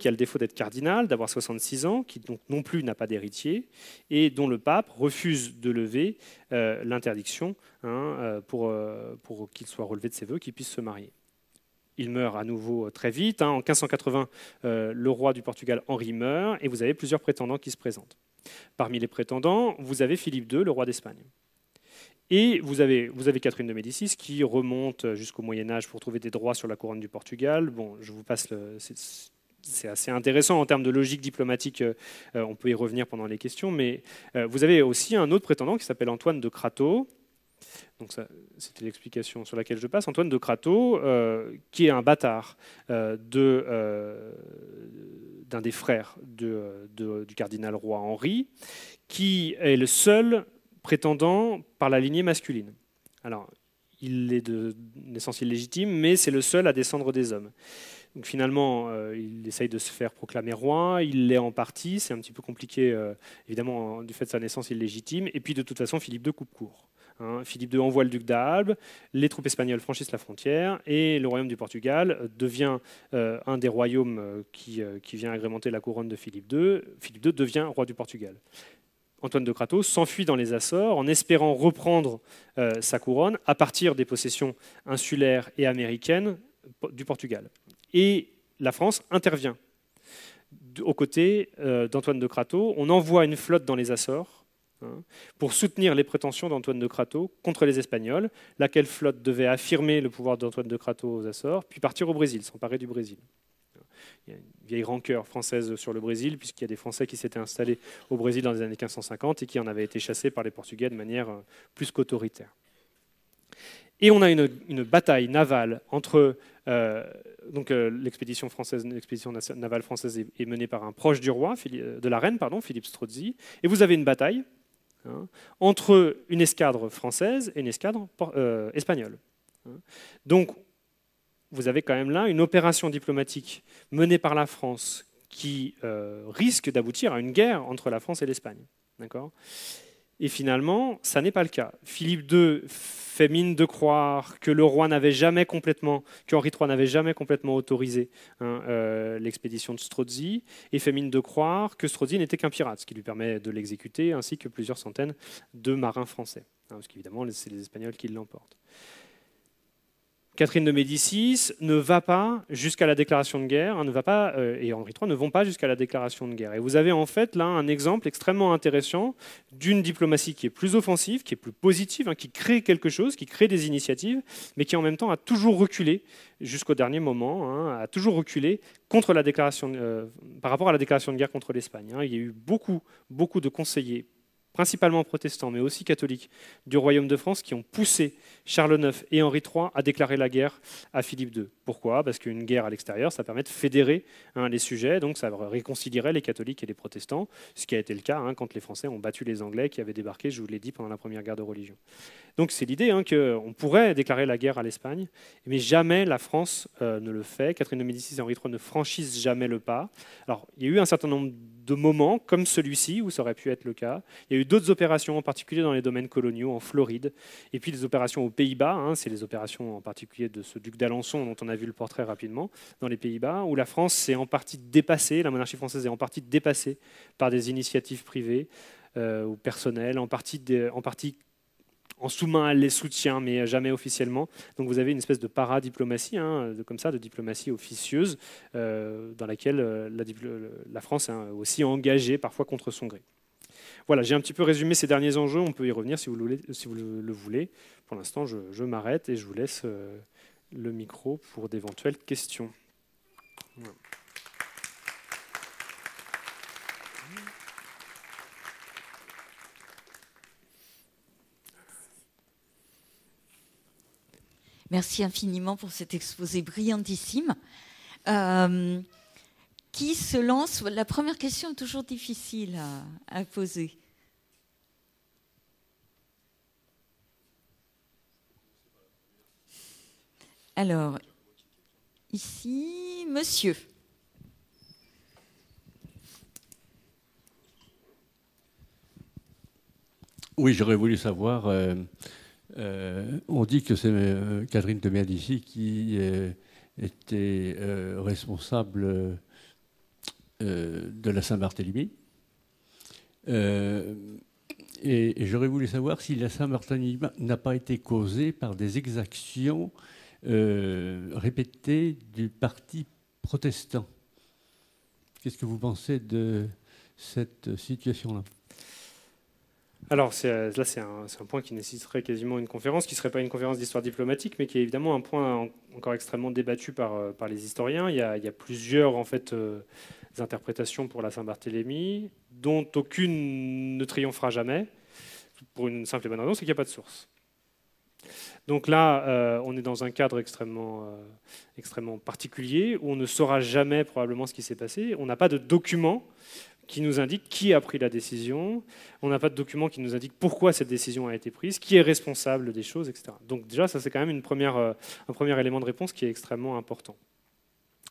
Speaker 4: qui a le défaut d'être cardinal, d'avoir 66 ans, qui donc non plus n'a pas d'héritier, et dont le pape refuse de lever euh, l'interdiction hein, euh, pour, euh, pour qu'il soit relevé de ses voeux, qu'il puisse se marier. Il meurt à nouveau très vite. Hein. En 1580, le roi du Portugal Henri meurt, et vous avez plusieurs prétendants qui se présentent. Parmi les prétendants, vous avez Philippe II, le roi d'Espagne. Et vous avez, vous avez Catherine de Médicis qui remonte jusqu'au Moyen Âge pour trouver des droits sur la couronne du Portugal. Bon, je vous passe c'est assez intéressant en termes de logique diplomatique, euh, on peut y revenir pendant les questions, mais euh, vous avez aussi un autre prétendant qui s'appelle Antoine de Crateau. Donc c'était l'explication sur laquelle je passe. Antoine de Crateau, qui est un bâtard euh, d'un des frères du cardinal roi Henri, qui est le seul prétendant par la lignée masculine. Alors, il est de naissance illégitime, mais c'est le seul à descendre des hommes. Donc finalement, euh, il essaye de se faire proclamer roi, il l'est en partie, c'est un petit peu compliqué, euh, évidemment, du fait de sa naissance illégitime, et puis de toute façon, Philippe II coupe court. Hein. Philippe II envoie le duc d'Albe, les troupes espagnoles franchissent la frontière, et le royaume du Portugal devient euh, un des royaumes qui, vient agrémenter la couronne de Philippe II. Philippe II devient roi du Portugal. Antoine de Crato s'enfuit dans les Açores en espérant reprendre euh, sa couronne à partir des possessions insulaires et américaines du Portugal. Et la France intervient. Aux côtés euh, d'Antoine de Crato, on envoie une flotte dans les Açores hein, pour soutenir les prétentions d'Antoine de Crato contre les Espagnols, laquelle flotte devait affirmer le pouvoir d'Antoine de Crato aux Açores, puis partir au Brésil, s'emparer du Brésil il y a une vieille rancœur française sur le Brésil, puisqu'il y a des Français qui s'étaient installés au Brésil dans les années 1550 et qui en avaient été chassés par les Portugais de manière euh, plus qu'autoritaire. Et on a une, bataille navale entre euh, donc euh, l'expédition française, navale française est, menée par un proche du roi, de la reine, pardon, Philippe Strozzi, et vous avez une bataille hein, entre une escadre française et une escadre espagnole. Hein. Donc vous avez quand même là une opération diplomatique menée par la France qui euh, risque d'aboutir à une guerre entre la France et l'Espagne. D'accord et finalement, ça n'est pas le cas. Philippe II fait mine de croire que le roi n'avait jamais complètement, que Henri III n'avait jamais complètement autorisé hein, euh, l'expédition de Strozzi, et fait mine de croire que Strozzi n'était qu'un pirate, ce qui lui permet de l'exécuter, ainsi que plusieurs centaines de marins français, hein, parce qu'évidemment, c'est les Espagnols qui l'emportent. Catherine de Médicis ne va pas jusqu'à la déclaration de guerre, hein, ne va pas, euh, et Henri III ne vont pas jusqu'à la déclaration de guerre. Et vous avez en fait là un exemple extrêmement intéressant d'une diplomatie qui est plus offensive, qui est plus positive, hein, qui crée quelque chose, qui crée des initiatives, mais qui en même temps a toujours reculé jusqu'au dernier moment, hein, a toujours reculé contre la déclaration, euh, par rapport à la déclaration de guerre contre l'Espagne. Il y a eu beaucoup, beaucoup de conseillers principalement protestants, mais aussi catholiques, du royaume de France qui ont poussé Charles IX et Henri III à déclarer la guerre à Philippe II. Pourquoi Parce qu'une guerre à l'extérieur, ça permet de fédérer hein, les sujets, donc ça réconcilierait les catholiques et les protestants, ce qui a été le cas hein, quand les Français ont battu les Anglais qui avaient débarqué, je vous l'ai dit, pendant la première guerre de religion. Donc c'est l'idée hein, qu'on pourrait déclarer la guerre à l'Espagne, mais jamais la France euh, ne le fait. Catherine de Médicis et Henri III ne franchissent jamais le pas. Alors il y a eu un certain nombre de moments, comme celui-ci, où ça aurait pu être le cas. Il y a eu d'autres opérations, en particulier dans les domaines coloniaux, en Floride, et puis des opérations aux Pays-Bas, hein, c'est les opérations en particulier de ce duc d'Alençon dont on a vu le portrait rapidement, dans les Pays-Bas, où la France s'est en partie dépassée, la monarchie française est en partie dépassée par des initiatives privées euh, ou personnelles, en partie, en partie en sous-main, les soutiens, mais jamais officiellement. Donc vous avez une espèce de paradiplomatie, hein, de, comme ça, de diplomatie officieuse, euh, dans laquelle euh, la, la, France est hein, aussi engagée, parfois contre son gré. Voilà, j'ai un petit peu résumé ces derniers enjeux. On peut y revenir si vous le, voulez. Pour l'instant, je, m'arrête et je vous laisse euh, le micro pour d'éventuelles questions.
Speaker 1: Merci infiniment pour cet exposé brillantissime. Euh, qui se lance La première question est toujours difficile à, poser. Alors, ici, monsieur.
Speaker 5: Oui, j'aurais voulu savoir. Euh, euh, on dit que c'est euh, Catherine de Médici qui était responsable euh, de la Saint-Barthélemy. Euh, et, j'aurais voulu savoir si la Saint-Barthélemy n'a pas été causée par des exactions euh, répétées du parti protestant. Qu'est-ce que vous pensez de cette situation-là
Speaker 4: alors euh, là, c'est un, point qui nécessiterait quasiment une conférence, qui ne serait pas une conférence d'histoire diplomatique, mais qui est évidemment un point encore extrêmement débattu euh, par, les historiens. Il y, a, plusieurs en fait, euh, interprétations pour la Saint-Barthélemy, dont aucune ne triomphera jamais, pour une simple et bonne raison, c'est qu'il n'y a pas de source. Donc là, on est dans un cadre extrêmement, extrêmement particulier où on ne saura jamais probablement ce qui s'est passé. On n'a pas de documents qui nous indique qui a pris la décision. On n'a pas de document qui nous indique pourquoi cette décision a été prise, qui est responsable des choses, etc. Donc déjà, ça c'est quand même une première, euh, un premier élément de réponse qui est extrêmement important.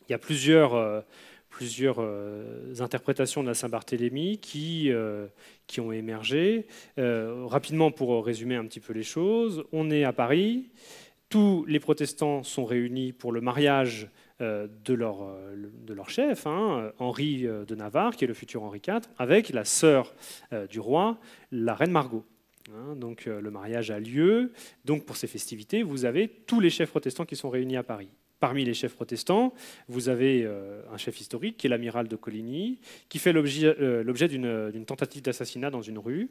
Speaker 4: Il y a plusieurs, euh, plusieurs euh, interprétations de la Saint-Barthélemy qui, qui ont émergé. rapidement, pour résumer un petit peu les choses, on est à Paris. Tous les protestants sont réunis pour le mariage euh, de leur, euh, de leur chef, hein, Henri euh, de Navarre, qui est le futur Henri IV, avec la sœur du roi, la reine Margot. Hein. donc le mariage a lieu. Donc pour ces festivités, vous avez tous les chefs protestants qui sont réunis à Paris. Parmi les chefs protestants, vous avez un chef historique qui est l'amiral de Coligny, qui fait l'objet d'une tentative d'assassinat dans une rue.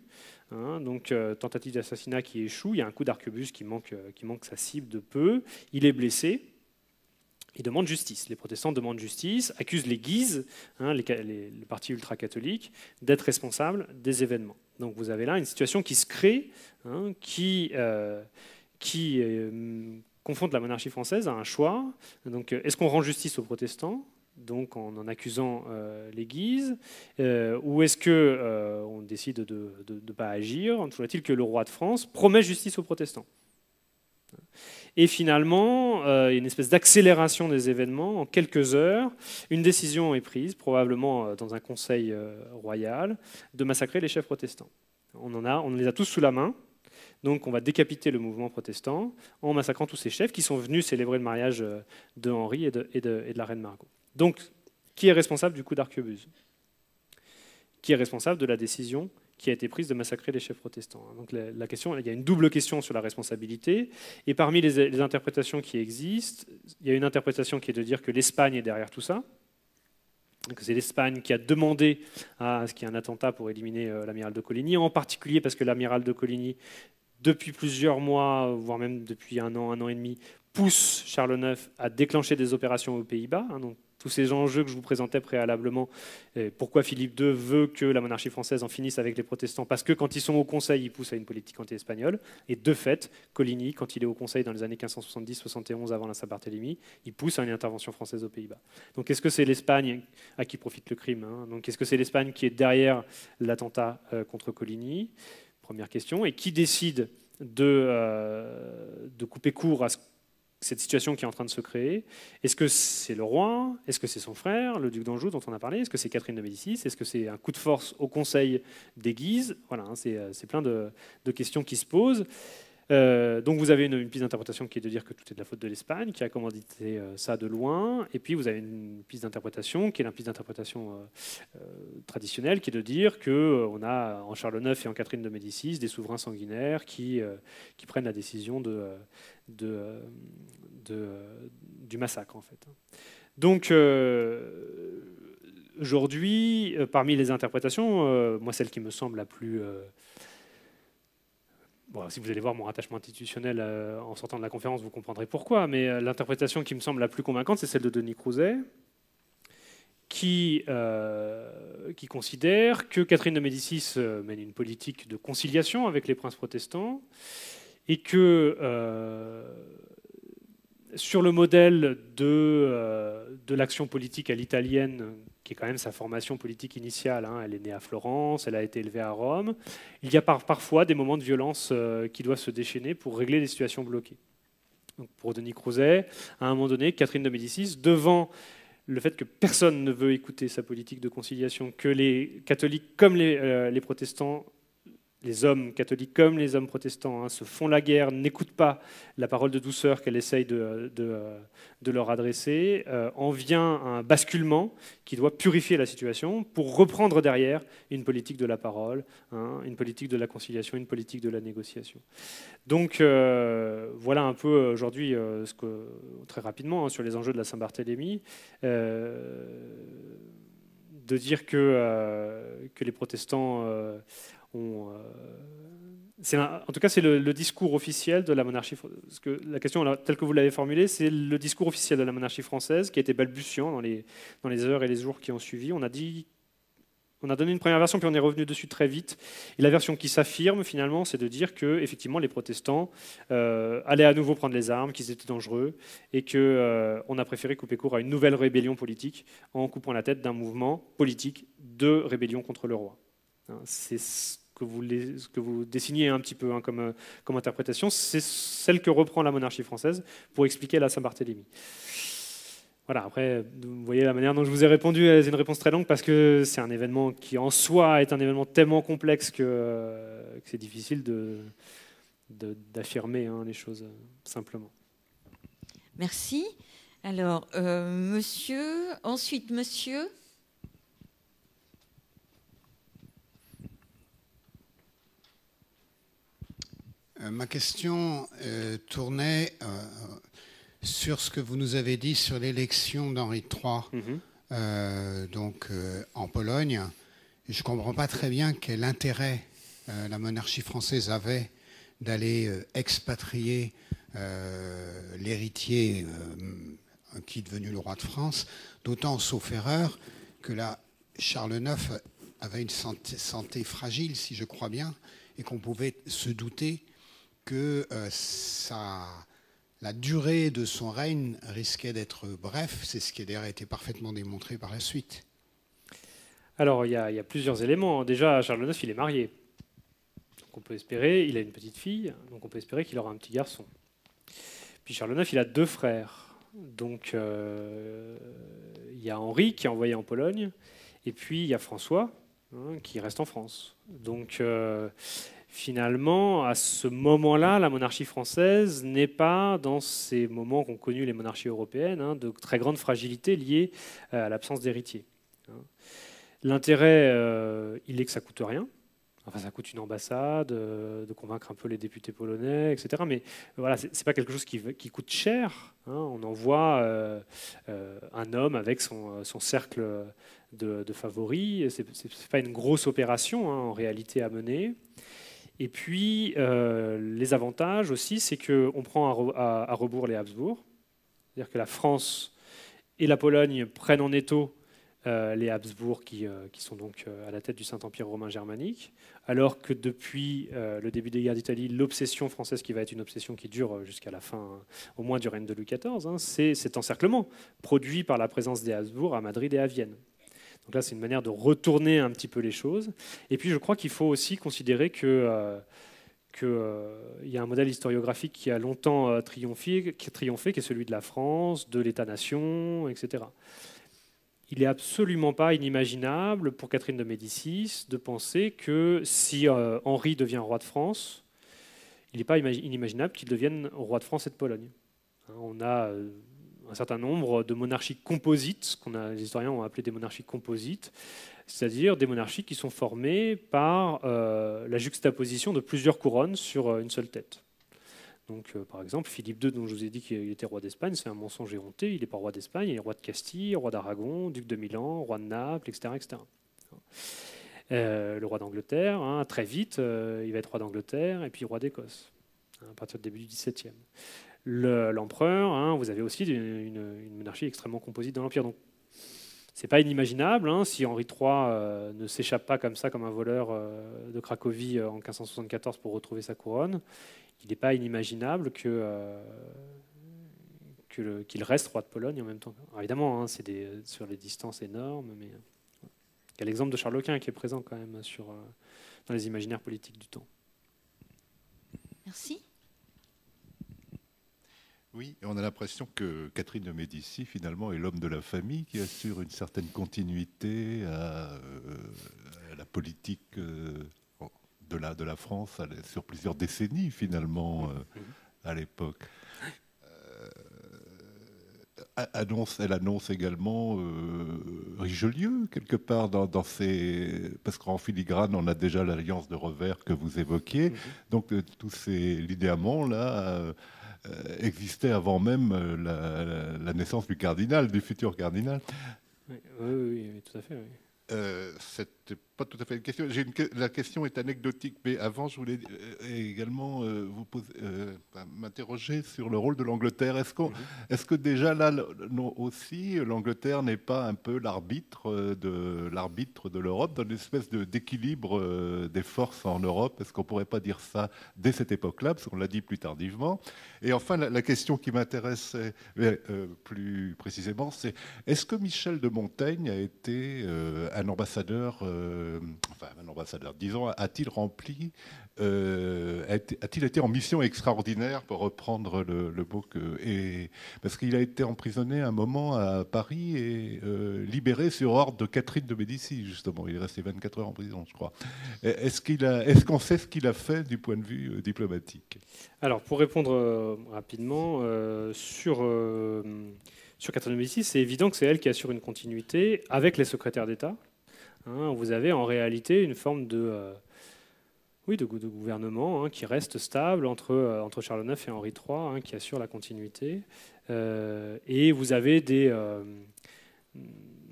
Speaker 4: Hein. donc tentative d'assassinat qui échoue, il y a un coup d'arquebus qui manque, qui manque sa cible de peu, il est blessé, ils demandent justice. Les protestants demandent justice, accusent les Guises, hein, le parti ultra-catholique, d'être responsables des événements. Donc vous avez là une situation qui se crée, hein, qui, euh, qui euh, la monarchie française à un choix. Donc euh, est-ce qu'on rend justice aux protestants donc en en accusant euh, les Guises, ou est-ce que on décide de ne pas agir Toujours est-il que le roi de France promet justice aux protestants et finalement, euh, une espèce d'accélération des événements. En quelques heures, une décision est prise, probablement euh, dans un conseil euh, royal, de massacrer les chefs protestants. On, en a, on les a tous sous la main. Donc on va décapiter le mouvement protestant en massacrant tous ces chefs qui sont venus célébrer le mariage de Henri et de, et de la reine Margot. Donc, qui est responsable du coup d'Arquebuse Qui est responsable de la décision qui a été prise de massacrer les chefs protestants. Donc la, question, il y a une double question sur la responsabilité, et parmi les, les interprétations qui existent, il y a une interprétation qui est de dire que l'Espagne est derrière tout ça, c'est l'Espagne qui a demandé à ce qu'il y ait un attentat pour éliminer euh, l'amiral de Coligny, en particulier parce que l'amiral de Coligny, depuis plusieurs mois, voire même depuis un an, un an et demi, pousse Charles IX à déclencher des opérations aux Pays-Bas. Hein, donc tous ces enjeux que je vous présentais préalablement. pourquoi Philippe II veut que la monarchie française en finisse avec les protestants Parce que quand ils sont au Conseil, ils poussent à une politique anti-espagnole. Et de fait, Coligny, quand il est au Conseil dans les années 1570-71 avant la Saint-Barthélemy, il pousse à une intervention française aux Pays-Bas. Donc est-ce que c'est l'Espagne à qui profite le crime hein? Donc est-ce que c'est l'Espagne qui est derrière l'attentat euh, contre Coligny Première question. Et qui décide de, euh, de couper court à ce cette situation qui est en train de se créer. Est-ce que c'est le roi Est-ce que c'est son frère, le duc d'Anjou dont on a parlé Est-ce que c'est Catherine de Médicis Est-ce que c'est un coup de force au Conseil des Guises Voilà, hein, euh, c'est plein de questions qui se posent. Euh, donc vous avez une, piste d'interprétation qui est de dire que tout est de la faute de l'Espagne, qui a commandité euh, ça de loin, et puis vous avez une piste d'interprétation qui est la piste d'interprétation euh, traditionnelle, qui est de dire que on a en Charles IX et en Catherine de Médicis des souverains sanguinaires qui, qui prennent la décision du massacre en fait. Donc aujourd'hui, parmi les interprétations, moi celle qui me semble la plus si vous allez voir mon rattachement institutionnel euh, en sortant de la conférence, vous comprendrez pourquoi, mais euh, l'interprétation qui me semble la plus convaincante, c'est celle de Denis Crouzet, qui, euh, considère que Catherine de Médicis mène une politique de conciliation avec les princes protestants, et que sur le modèle de l'action politique à l'italienne qui est quand même sa formation politique initiale. Hein. Elle est née à Florence, elle a été élevée à Rome. Il y a parfois des moments de violence euh, qui doivent se déchaîner pour régler les situations bloquées. pour Denis Crouzet, à un moment donné, Catherine de Médicis, devant le fait que personne ne veut écouter sa politique de conciliation, que les catholiques comme les euh, protestants les hommes catholiques comme les hommes protestants hein, se font la guerre, n'écoutent pas la parole de douceur qu'elle essaye de, leur adresser, euh, en vient un basculement qui doit purifier la situation pour reprendre derrière une politique de la parole, hein, une politique de la conciliation, une politique de la négociation. Donc euh, voilà un peu aujourd'hui, euh, très rapidement, hein, sur les enjeux de la Saint-Barthélemy de dire que, les protestants euh, en tout cas, c'est le, discours officiel de la monarchie. que la question, telle que vous l'avez formulée, c'est le discours officiel de la monarchie française qui a été balbutiant dans les, dans les heures et les jours qui ont suivi. On a dit on a donné une première version, puis on est revenu dessus très vite. Et la version qui s'affirme, finalement, c'est de dire que, effectivement, les protestants euh, allaient à nouveau prendre les armes, qu'ils étaient dangereux, et qu'on euh, on a préféré couper court à une nouvelle rébellion politique en coupant la tête d'un mouvement politique de rébellion contre le roi. Hein, c'est que vous, les, ce que vous dessiniez un petit peu hein, comme, euh, comme, interprétation, c'est celle que reprend la monarchie française pour expliquer la Saint-Barthélemy. Voilà, après, vous voyez la manière dont je vous ai répondu, euh, c'est une réponse très longue parce que c'est un événement qui en soi est un événement tellement complexe que, euh, c'est difficile d'affirmer de, hein, les choses simplement.
Speaker 1: Merci. Alors, monsieur, ensuite monsieur.
Speaker 4: Euh, ma question euh, tournait euh, sur ce que vous nous avez dit sur l'élection d'Henri III, mhm. donc en Pologne. Je ne comprends pas très
Speaker 6: bien quel intérêt la monarchie française avait d'aller expatrier l'héritier qui est devenu le roi de France, d'autant, sauf erreur, que là, Charles IX avait une santé
Speaker 4: fragile, si je crois bien, et qu'on pouvait se douter que euh, ça, la durée de son règne risquait d'être bref. C'est ce qui a
Speaker 6: d'ailleurs été parfaitement démontré par la suite.
Speaker 4: Alors, il y, a, plusieurs éléments. Déjà, Charles IX, il est marié. Donc, on peut espérer, il a une petite fille, donc on peut espérer qu'il aura un petit garçon. Puis Charles IX, il a deux frères. Donc, euh, il y a Henri qui est envoyé en Pologne, et puis il y a François hein, qui reste en France. Donc, euh, finalement, à ce moment-là, la monarchie française n'est pas dans ces moments qu'ont connus les monarchies européennes, hein, de très grande fragilité liée euh, à l'absence d'héritiers. Hein. L'intérêt, euh, il est que ça coûte rien. Enfin, ça coûte une ambassade, euh, de convaincre un peu les députés polonais, etc. Mais voilà, n'est pas quelque chose qui, coûte cher. Hein. On envoie un homme avec son, cercle de, de favoris. C'est pas une grosse opération en réalité à mener. Et puis, euh, les avantages aussi, c'est qu'on prend à, rebours les Habsbourg. C'est-à-dire que la France et la Pologne prennent en étau euh, les Habsbourg qui, euh, sont donc à la tête du Saint-Empire romain germanique, alors que depuis le début des guerres d'Italie, l'obsession française qui va être une obsession qui dure jusqu'à la fin, au moins du règne de Louis XIV, hein, c'est cet encerclement produit par la présence des Habsbourg à Madrid et à Vienne. Donc là, c'est une manière de retourner un petit peu les choses. Et puis, je crois qu'il faut aussi considérer que euh, qu'il euh, y a un modèle historiographique qui a longtemps euh, triomphé, qui qui est celui de la France, de l'État-nation, etc. Il n'est absolument pas inimaginable pour Catherine de Médicis de penser que si Henri devient roi de France, il n'est pas inimaginable qu'il devienne roi de France et de Pologne. Hein, on a un certain nombre de monarchies composites, qu'on les historiens ont appelé des monarchies composites, c'est-à-dire des monarchies qui sont formées par euh, la juxtaposition de plusieurs couronnes sur euh, une seule tête. Donc, euh, par exemple, Philippe II, dont je vous ai dit qu'il était roi d'Espagne, c'est un mensonge éhonté, il n'est pas roi d'Espagne, il est roi de Castille, roi d'Aragon, duc de Milan, roi de Naples, etc. etc. le roi d'Angleterre, hein, très vite, il va être roi d'Angleterre et puis roi d'Écosse, hein, à partir du début du XVIIe l'empereur. Hein, vous avez aussi une, monarchie extrêmement composite dans l'empire. Donc c'est pas inimaginable hein, si Henri III euh, ne s'échappe pas comme ça, comme un voleur euh, de Cracovie euh, en 1574 pour retrouver sa couronne. Il n'est pas inimaginable que qu'il reste roi de Pologne en même temps. évidemment, hein, c'est sur les distances énormes, mais il y a l'exemple de Charles Quint qui est présent quand même sur,
Speaker 5: dans les imaginaires politiques du temps. Merci. Oui, on a l'impression que Catherine de Médicis, finalement, est l'homme de la famille qui assure une certaine continuité à, euh, la politique euh, de, la, France sur plusieurs décennies, finalement, euh, à l'époque. elle annonce également Richelieu, quelque part, dans, parce qu'en filigrane, on a déjà l'alliance de revers que vous évoquiez. Mm-hmm. Donc, tous ces là euh, existait avant même euh, la, naissance du cardinal, du futur cardinal. Oui, oui, tout à fait. Euh, cette c'est pas tout à fait une question. la question est anecdotique, mais avant, je voulais euh, également euh, vous euh, m'interroger sur le rôle de l'Angleterre. Est-ce, qu'on, est-ce que déjà là aussi, l'Angleterre n'est pas un peu l'arbitre de l'arbitre de l'Europe, dans une espèce de, d'équilibre des forces en Europe Est-ce qu'on pourrait pas dire ça dès cette époque-là, parce qu'on l'a dit plus tardivement Et enfin, la, question qui m'intéresse plus précisément, c'est est-ce que Michel de Montaigne a été un ambassadeur euh, enfin un ambassadeur, disons, a-t-il rempli, euh, a-t-il été en mission extraordinaire, pour reprendre le, le et, parce qu'il a été emprisonné un moment à Paris et euh, libéré sur ordre de Catherine de Médicis, justement. Il est resté 24 heures en prison, je crois. Est-ce qu'il est-ce qu'on sait ce qu'il a fait du point de vue diplomatique
Speaker 4: Alors, pour répondre rapidement sur sur Catherine de Médicis, c'est évident que c'est elle qui assure une continuité avec les secrétaires d'État, Hein, vous avez en réalité une forme de, euh, oui, de, gouvernement hein, qui reste stable entre, euh, entre Charles IX et Henri III, hein, qui assure la continuité. Euh, et vous avez des,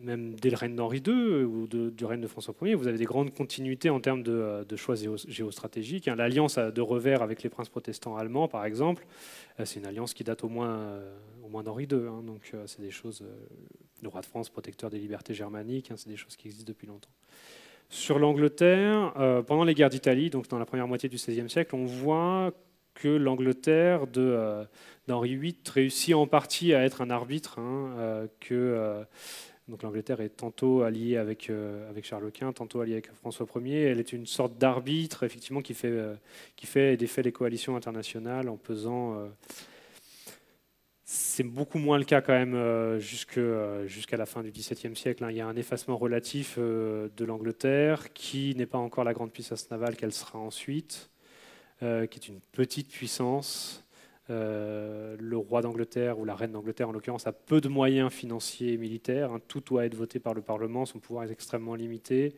Speaker 4: même dès le règne d'Henri II ou du règne de François Ier, vous avez des grandes continuités en termes de, euh, choix géostratégiques. Hein, l'alliance euh, de revers avec les princes protestants allemands, par exemple, euh, c'est une alliance qui date au moins, d'Henri II. Hein, donc, c'est des choses. Le roi de France, protecteur des libertés germaniques, hein, c'est des choses qui existent depuis longtemps. Sur l'Angleterre, pendant les guerres d'Italie, donc dans la première moitié du XVIe siècle, on voit que l'Angleterre d'Henri VIII réussit en partie à être un arbitre, que donc l'Angleterre est tantôt alliée avec, euh, avec Charles Quint, tantôt alliée avec François Ier. Elle est une sorte d'arbitre, effectivement, qui fait, euh, qui fait et défait les coalitions internationales en pesant. Euh, c'est beaucoup moins le cas quand même jusqu'à la fin du XVIIe siècle. Hein. Il y a un effacement relatif de l'Angleterre qui n'est pas encore la grande puissance navale qu'elle sera ensuite, qui est une petite puissance euh, le roi d'Angleterre ou la reine d'Angleterre, en l'occurrence, a peu de moyens financiers et militaires. Hein. tout doit être voté par le Parlement, son pouvoir est extrêmement limité.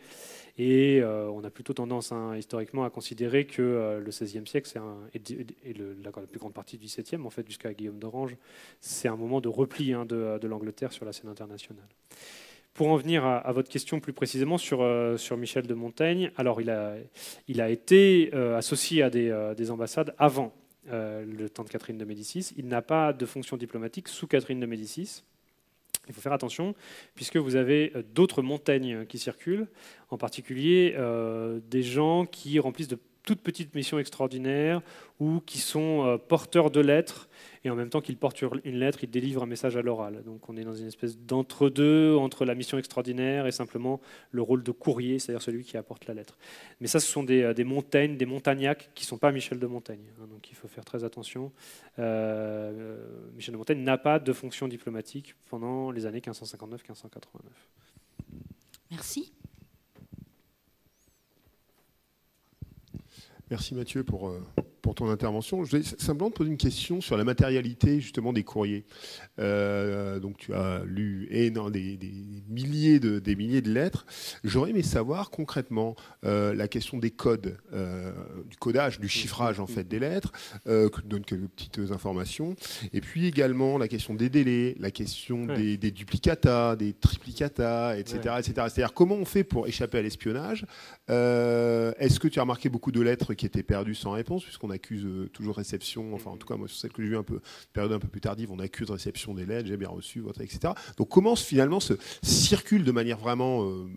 Speaker 4: Et euh, on a plutôt tendance hein, historiquement à considérer que euh, le XVIe siècle et, la, plus grande partie du XVIIe, en fait, jusqu'à Guillaume d'Orange, c'est un moment de repli hein, de, l'Angleterre sur la scène internationale. Pour en venir à, votre question plus précisément sur, Michel de Montaigne, alors il a, été associé à des ambassades avant euh, le temps de Catherine de Médicis. Il n'a pas de fonction diplomatique sous Catherine de Médicis. Il faut faire attention, puisque vous avez euh, d'autres montagnes qui circulent, en particulier euh, des gens qui remplissent de toutes petites missions extraordinaires ou qui sont euh, porteurs de lettres et en même temps qu'ils portent une lettre, ils délivrent un message à l'oral. Donc on est dans une espèce d'entre-deux entre la mission extraordinaire et simplement le rôle de courrier, c'est-à-dire celui qui apporte la lettre. Mais ça, ce sont des, euh, montagnes, des montagnacs qui ne sont pas Michel de Montaigne. Hein, donc il faut faire très attention. Euh, Michel de Montaigne n'a pas de fonction diplomatique pendant les années 1559-1589. Merci.
Speaker 6: Merci Mathieu pour, euh, pour ton intervention. Je voulais simplement te poser une question sur la matérialité justement des courriers. Euh, donc tu as lu et des, milliers de, des milliers de lettres. J'aurais aimé savoir concrètement euh, la question des codes, du codage, du chiffrage en fait des lettres, que donnes quelques petites informations. Et puis également la question des délais, la question des, des, duplicatas, des triplicata, etc. etc. C'est-à-dire comment on fait pour échapper à l'espionnage Est-ce que tu as remarqué beaucoup de lettres qui était perdu sans réponse, puisqu'on accuse euh, toujours réception, enfin en mhm. tout cas moi sur celle que j'ai eu un peu, période un peu plus tardive, on accuse réception des lettres, j'ai bien reçu, etc. Donc comment finalement se circule de manière vraiment euh,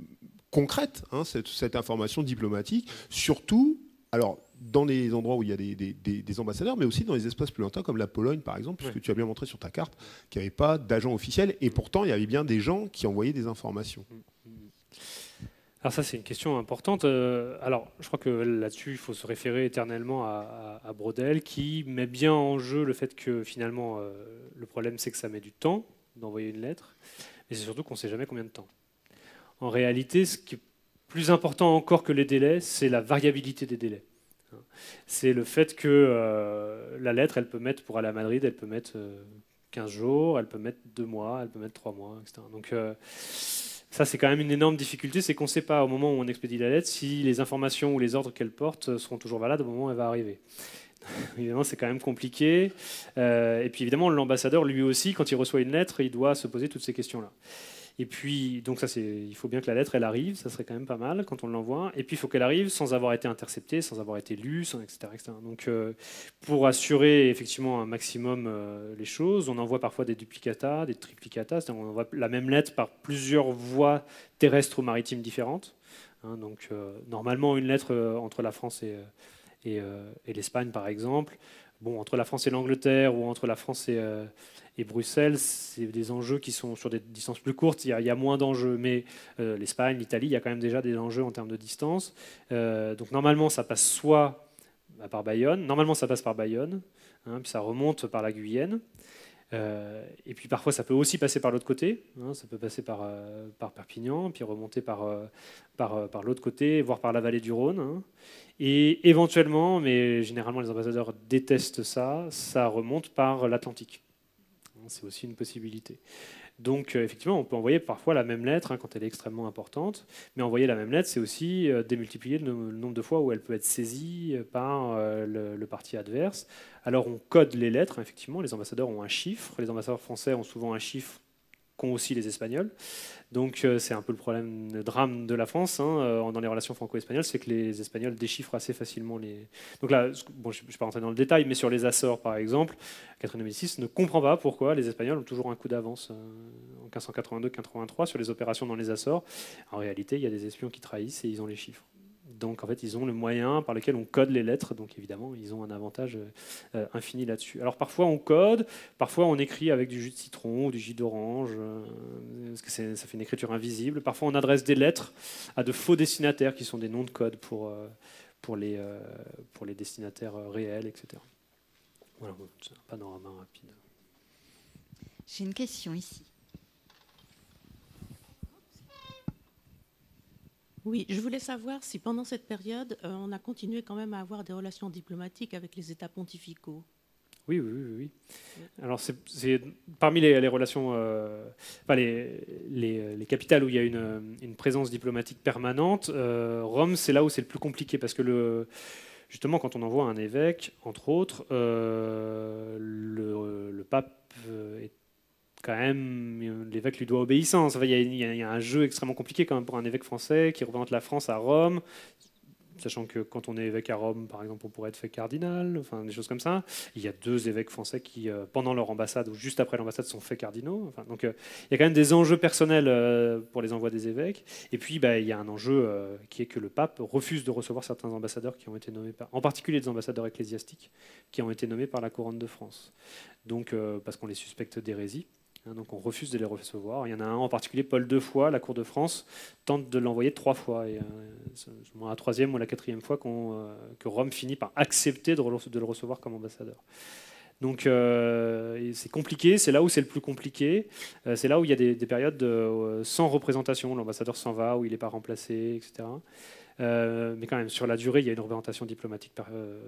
Speaker 6: concrète hein, cette, information diplomatique, surtout, alors dans les endroits où il y a des, ambassadeurs, mais aussi dans les espaces plus lointains, comme la Pologne, par exemple, puisque tu as bien montré sur ta carte qu'il n'y avait pas d'agent officiel, et pourtant, il y avait bien des gens qui envoyaient des informations. Mm.
Speaker 4: Alors ça, c'est une question importante. Euh, alors, je crois que là-dessus, il faut se référer éternellement à, Brodel, qui met bien en jeu le fait que finalement, euh, le problème, c'est que ça met du temps d'envoyer une lettre, mais c'est surtout qu'on ne sait jamais combien de temps. En réalité, ce qui est plus important encore que les délais, c'est la variabilité des délais. C'est le fait que euh, la lettre, elle peut mettre, pour aller à Madrid, elle peut mettre 15 jours, elle peut mettre 2 mois, elle peut mettre 3 mois, etc. Donc ça, c'est quand même une énorme difficulté, c'est qu'on ne sait pas au moment où on expédie la lettre si les informations ou les ordres qu'elle porte euh, seront toujours valables au moment où elle va arriver. évidemment, c'est quand même compliqué. Euh, et puis évidemment, l'ambassadeur, lui aussi, quand il reçoit une lettre, il doit se poser toutes ces questions-là. Et puis, donc ça, c'est, il faut bien que la lettre, elle arrive, ça serait quand même pas mal quand on l'envoie. Et puis, il faut qu'elle arrive sans avoir été interceptée, sans avoir été lue, sans, etc., Donc, euh, pour assurer effectivement un maximum euh, les choses, on envoie parfois des duplicatas, des triplicatas. c'est-à-dire on envoie la même lettre par plusieurs voies terrestres ou maritimes différentes. Hein, donc, euh, normalement, une lettre entre la France et euh, et, l'Espagne, par exemple. Bon, entre la France et l'Angleterre ou entre la France et, euh, Bruxelles, c'est des enjeux qui sont sur des distances plus courtes, il y, a, moins d'enjeux. Mais euh, l'Espagne, l'Italie, il y a quand même déjà des enjeux en termes de distance. donc normalement, ça passe soit par Bayonne, normalement ça passe par Bayonne, hein, puis ça remonte par la Guyenne. Euh, et puis parfois, ça peut aussi passer par l'autre côté. Hein. ça peut passer par, euh, par Perpignan, puis remonter par, euh, par, par l'autre côté, voire par la vallée du Rhône. Hein. Et éventuellement, mais généralement les ambassadeurs détestent ça, ça remonte par l'Atlantique. C'est aussi une possibilité. Donc euh, effectivement, on peut envoyer parfois la même lettre hein, quand elle est extrêmement importante, mais envoyer la même lettre, c'est aussi euh, démultiplier le, nombre de fois où elle peut être saisie euh, par le, parti adverse. Alors on code les lettres, hein, effectivement, les ambassadeurs ont un chiffre, les ambassadeurs français ont souvent un chiffre qu'ont aussi les Espagnols. Donc euh, c'est un peu le problème, le drame de la France hein, euh, dans les relations franco-espagnoles, c'est que les Espagnols déchiffrent assez facilement les. Donc là, bon, je ne vais pas rentrer dans le détail, mais sur les Açores par exemple, Catherine de ne comprend pas pourquoi les Espagnols ont toujours un coup d'avance euh, en 1582-83 sur les opérations dans les Açores. En réalité, il y a des espions qui trahissent et ils ont les chiffres donc en fait, ils ont le moyen par lequel on code les lettres, donc évidemment, ils ont un avantage euh, euh, infini là-dessus. Alors parfois on code, parfois on écrit avec du jus de citron ou du jus d'orange, euh, parce que ça fait une écriture invisible. Parfois on adresse des lettres à de faux destinataires qui sont des noms de code pour, pour, les, pour les destinataires réels, etc. Voilà, c'est un panorama rapide.
Speaker 1: J'ai une question ici.
Speaker 4: Oui, je voulais savoir si pendant cette période, euh, on a continué quand même à avoir des relations diplomatiques avec les États pontificaux. Oui, oui, oui. Alors, c'est parmi les, relations, euh, enfin, les, les, capitales où il y a une, présence diplomatique permanente, euh, Rome, c'est là où c'est le plus compliqué parce que le, justement, quand on envoie un évêque, entre autres, le, le, pape est quand même, l'évêque lui doit obéissance. Il y, a un jeu extrêmement compliqué quand même pour un évêque français qui représente la France à Rome, sachant que quand on est évêque à Rome, par exemple, on pourrait être fait cardinal, enfin des choses comme ça. Il y a deux évêques français qui, euh, pendant leur ambassade ou juste après l'ambassade, sont faits cardinaux. donc euh, il y a quand même des enjeux personnels euh, pour les envois des évêques. Et puis bah, il y a un enjeu qui est que le pape refuse de recevoir certains ambassadeurs qui ont été nommés, en particulier des ambassadeurs ecclésiastiques qui ont été nommés par la couronne de France. Donc parce qu'on les suspecte d'hérésie. Hein, donc on refuse de les recevoir. Il y en a un en particulier, Paul deux fois, la Cour de France tente de l'envoyer trois fois. Et euh, c'est la troisième ou la quatrième fois qu'on, euh, que Rome finit par accepter de, le recevoir comme ambassadeur. Donc euh, c'est compliqué, c'est là où c'est le plus compliqué, c'est là où il y a des, périodes sans représentation, l'ambassadeur s'en va, où il n'est pas remplacé, etc. mais quand même, sur la durée, il y a une représentation diplomatique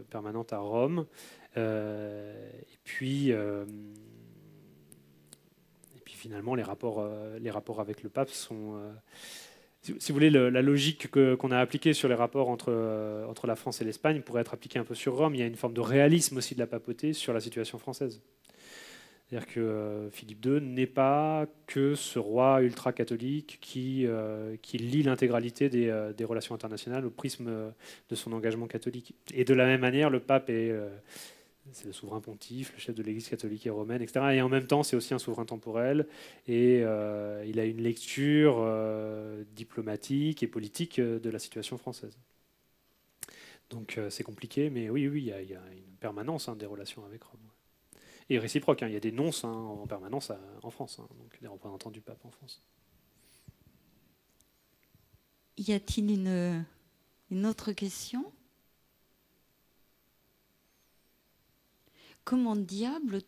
Speaker 4: permanente à Rome. et puis, finalement, les rapports, euh, les rapports avec le pape sont euh, si vous voulez, la logique qu'on a appliquée sur les rapports entre, euh, entre la France et l'Espagne pourrait être appliquée un peu sur Rome. Il y a une forme de réalisme aussi de la papauté sur la situation française. C'est-à-dire que Philippe II n'est pas que ce roi ultra-catholique qui, qui, lie l'intégralité des, des, relations internationales au prisme de son engagement catholique. Et de la même manière, le pape est c'est le souverain pontife, le chef de l'Église catholique et romaine, etc. Et en même temps, c'est aussi un souverain temporel, et euh, il a une lecture euh, diplomatique et politique euh, de la situation française. Donc c'est compliqué, mais oui, oui, il y, a une permanence hein, des relations avec Rome. Et réciproque, hein. il y a des nonces hein, en permanence en France, donc des représentants du pape en France.
Speaker 1: Y a-t-il une autre question comment diable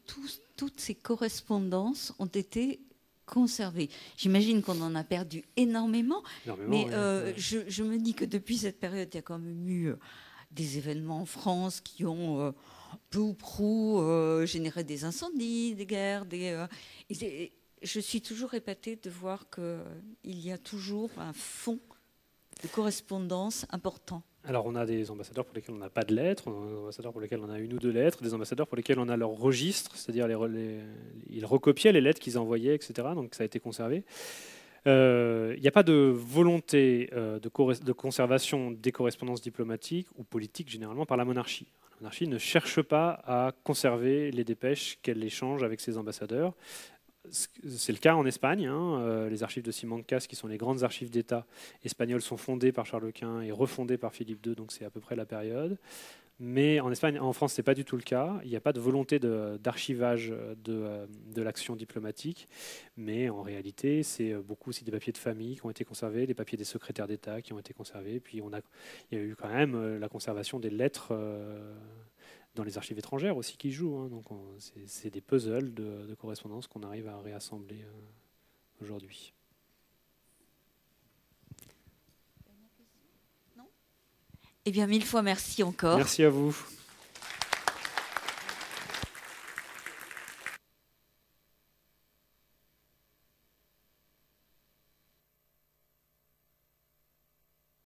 Speaker 1: toutes ces correspondances ont été conservées J'imagine qu'on en a perdu énormément, mais euh, je, me dis que depuis cette période, il y a quand même eu euh, des événements en France qui ont euh, peu ou prou généré des incendies, des guerres, des, je suis toujours épatée de voir qu'il y a toujours un fond de correspondance important.
Speaker 4: Alors on a des ambassadeurs pour lesquels on n'a pas de lettres, des ambassadeurs pour lesquels on a une ou deux lettres, des ambassadeurs pour lesquels on a leur registre, c'est-à-dire les, ils recopiaient les lettres qu'ils envoyaient, etc. Donc ça a été conservé. Euh, il n'y a pas de volonté euh, de, conservation des correspondances diplomatiques ou politiques généralement par la monarchie. La monarchie ne cherche pas à conserver les dépêches qu'elle échange avec ses ambassadeurs c'est le cas en Espagne. Hein, euh, les archives de Simancas, qui sont les grandes archives d'État espagnoles, sont fondées par Charles Quint et refondées par Philippe II, donc c'est à peu près la période. Mais en Espagne, en France, c'est pas du tout le cas. Il n'y a pas de volonté d'archivage euh, euh, de, l'action diplomatique, mais en réalité, c'est beaucoup aussi des papiers de famille qui ont été conservés, des papiers des secrétaires d'État qui ont été conservés. Puis on a, il y a eu quand même la conservation des lettres dans les archives étrangères aussi qui jouent. Hein. donc c'est des puzzles de, correspondance qu'on arrive à réassembler euh, aujourd'hui.
Speaker 1: Eh bien, mille fois merci encore. Merci
Speaker 4: à vous.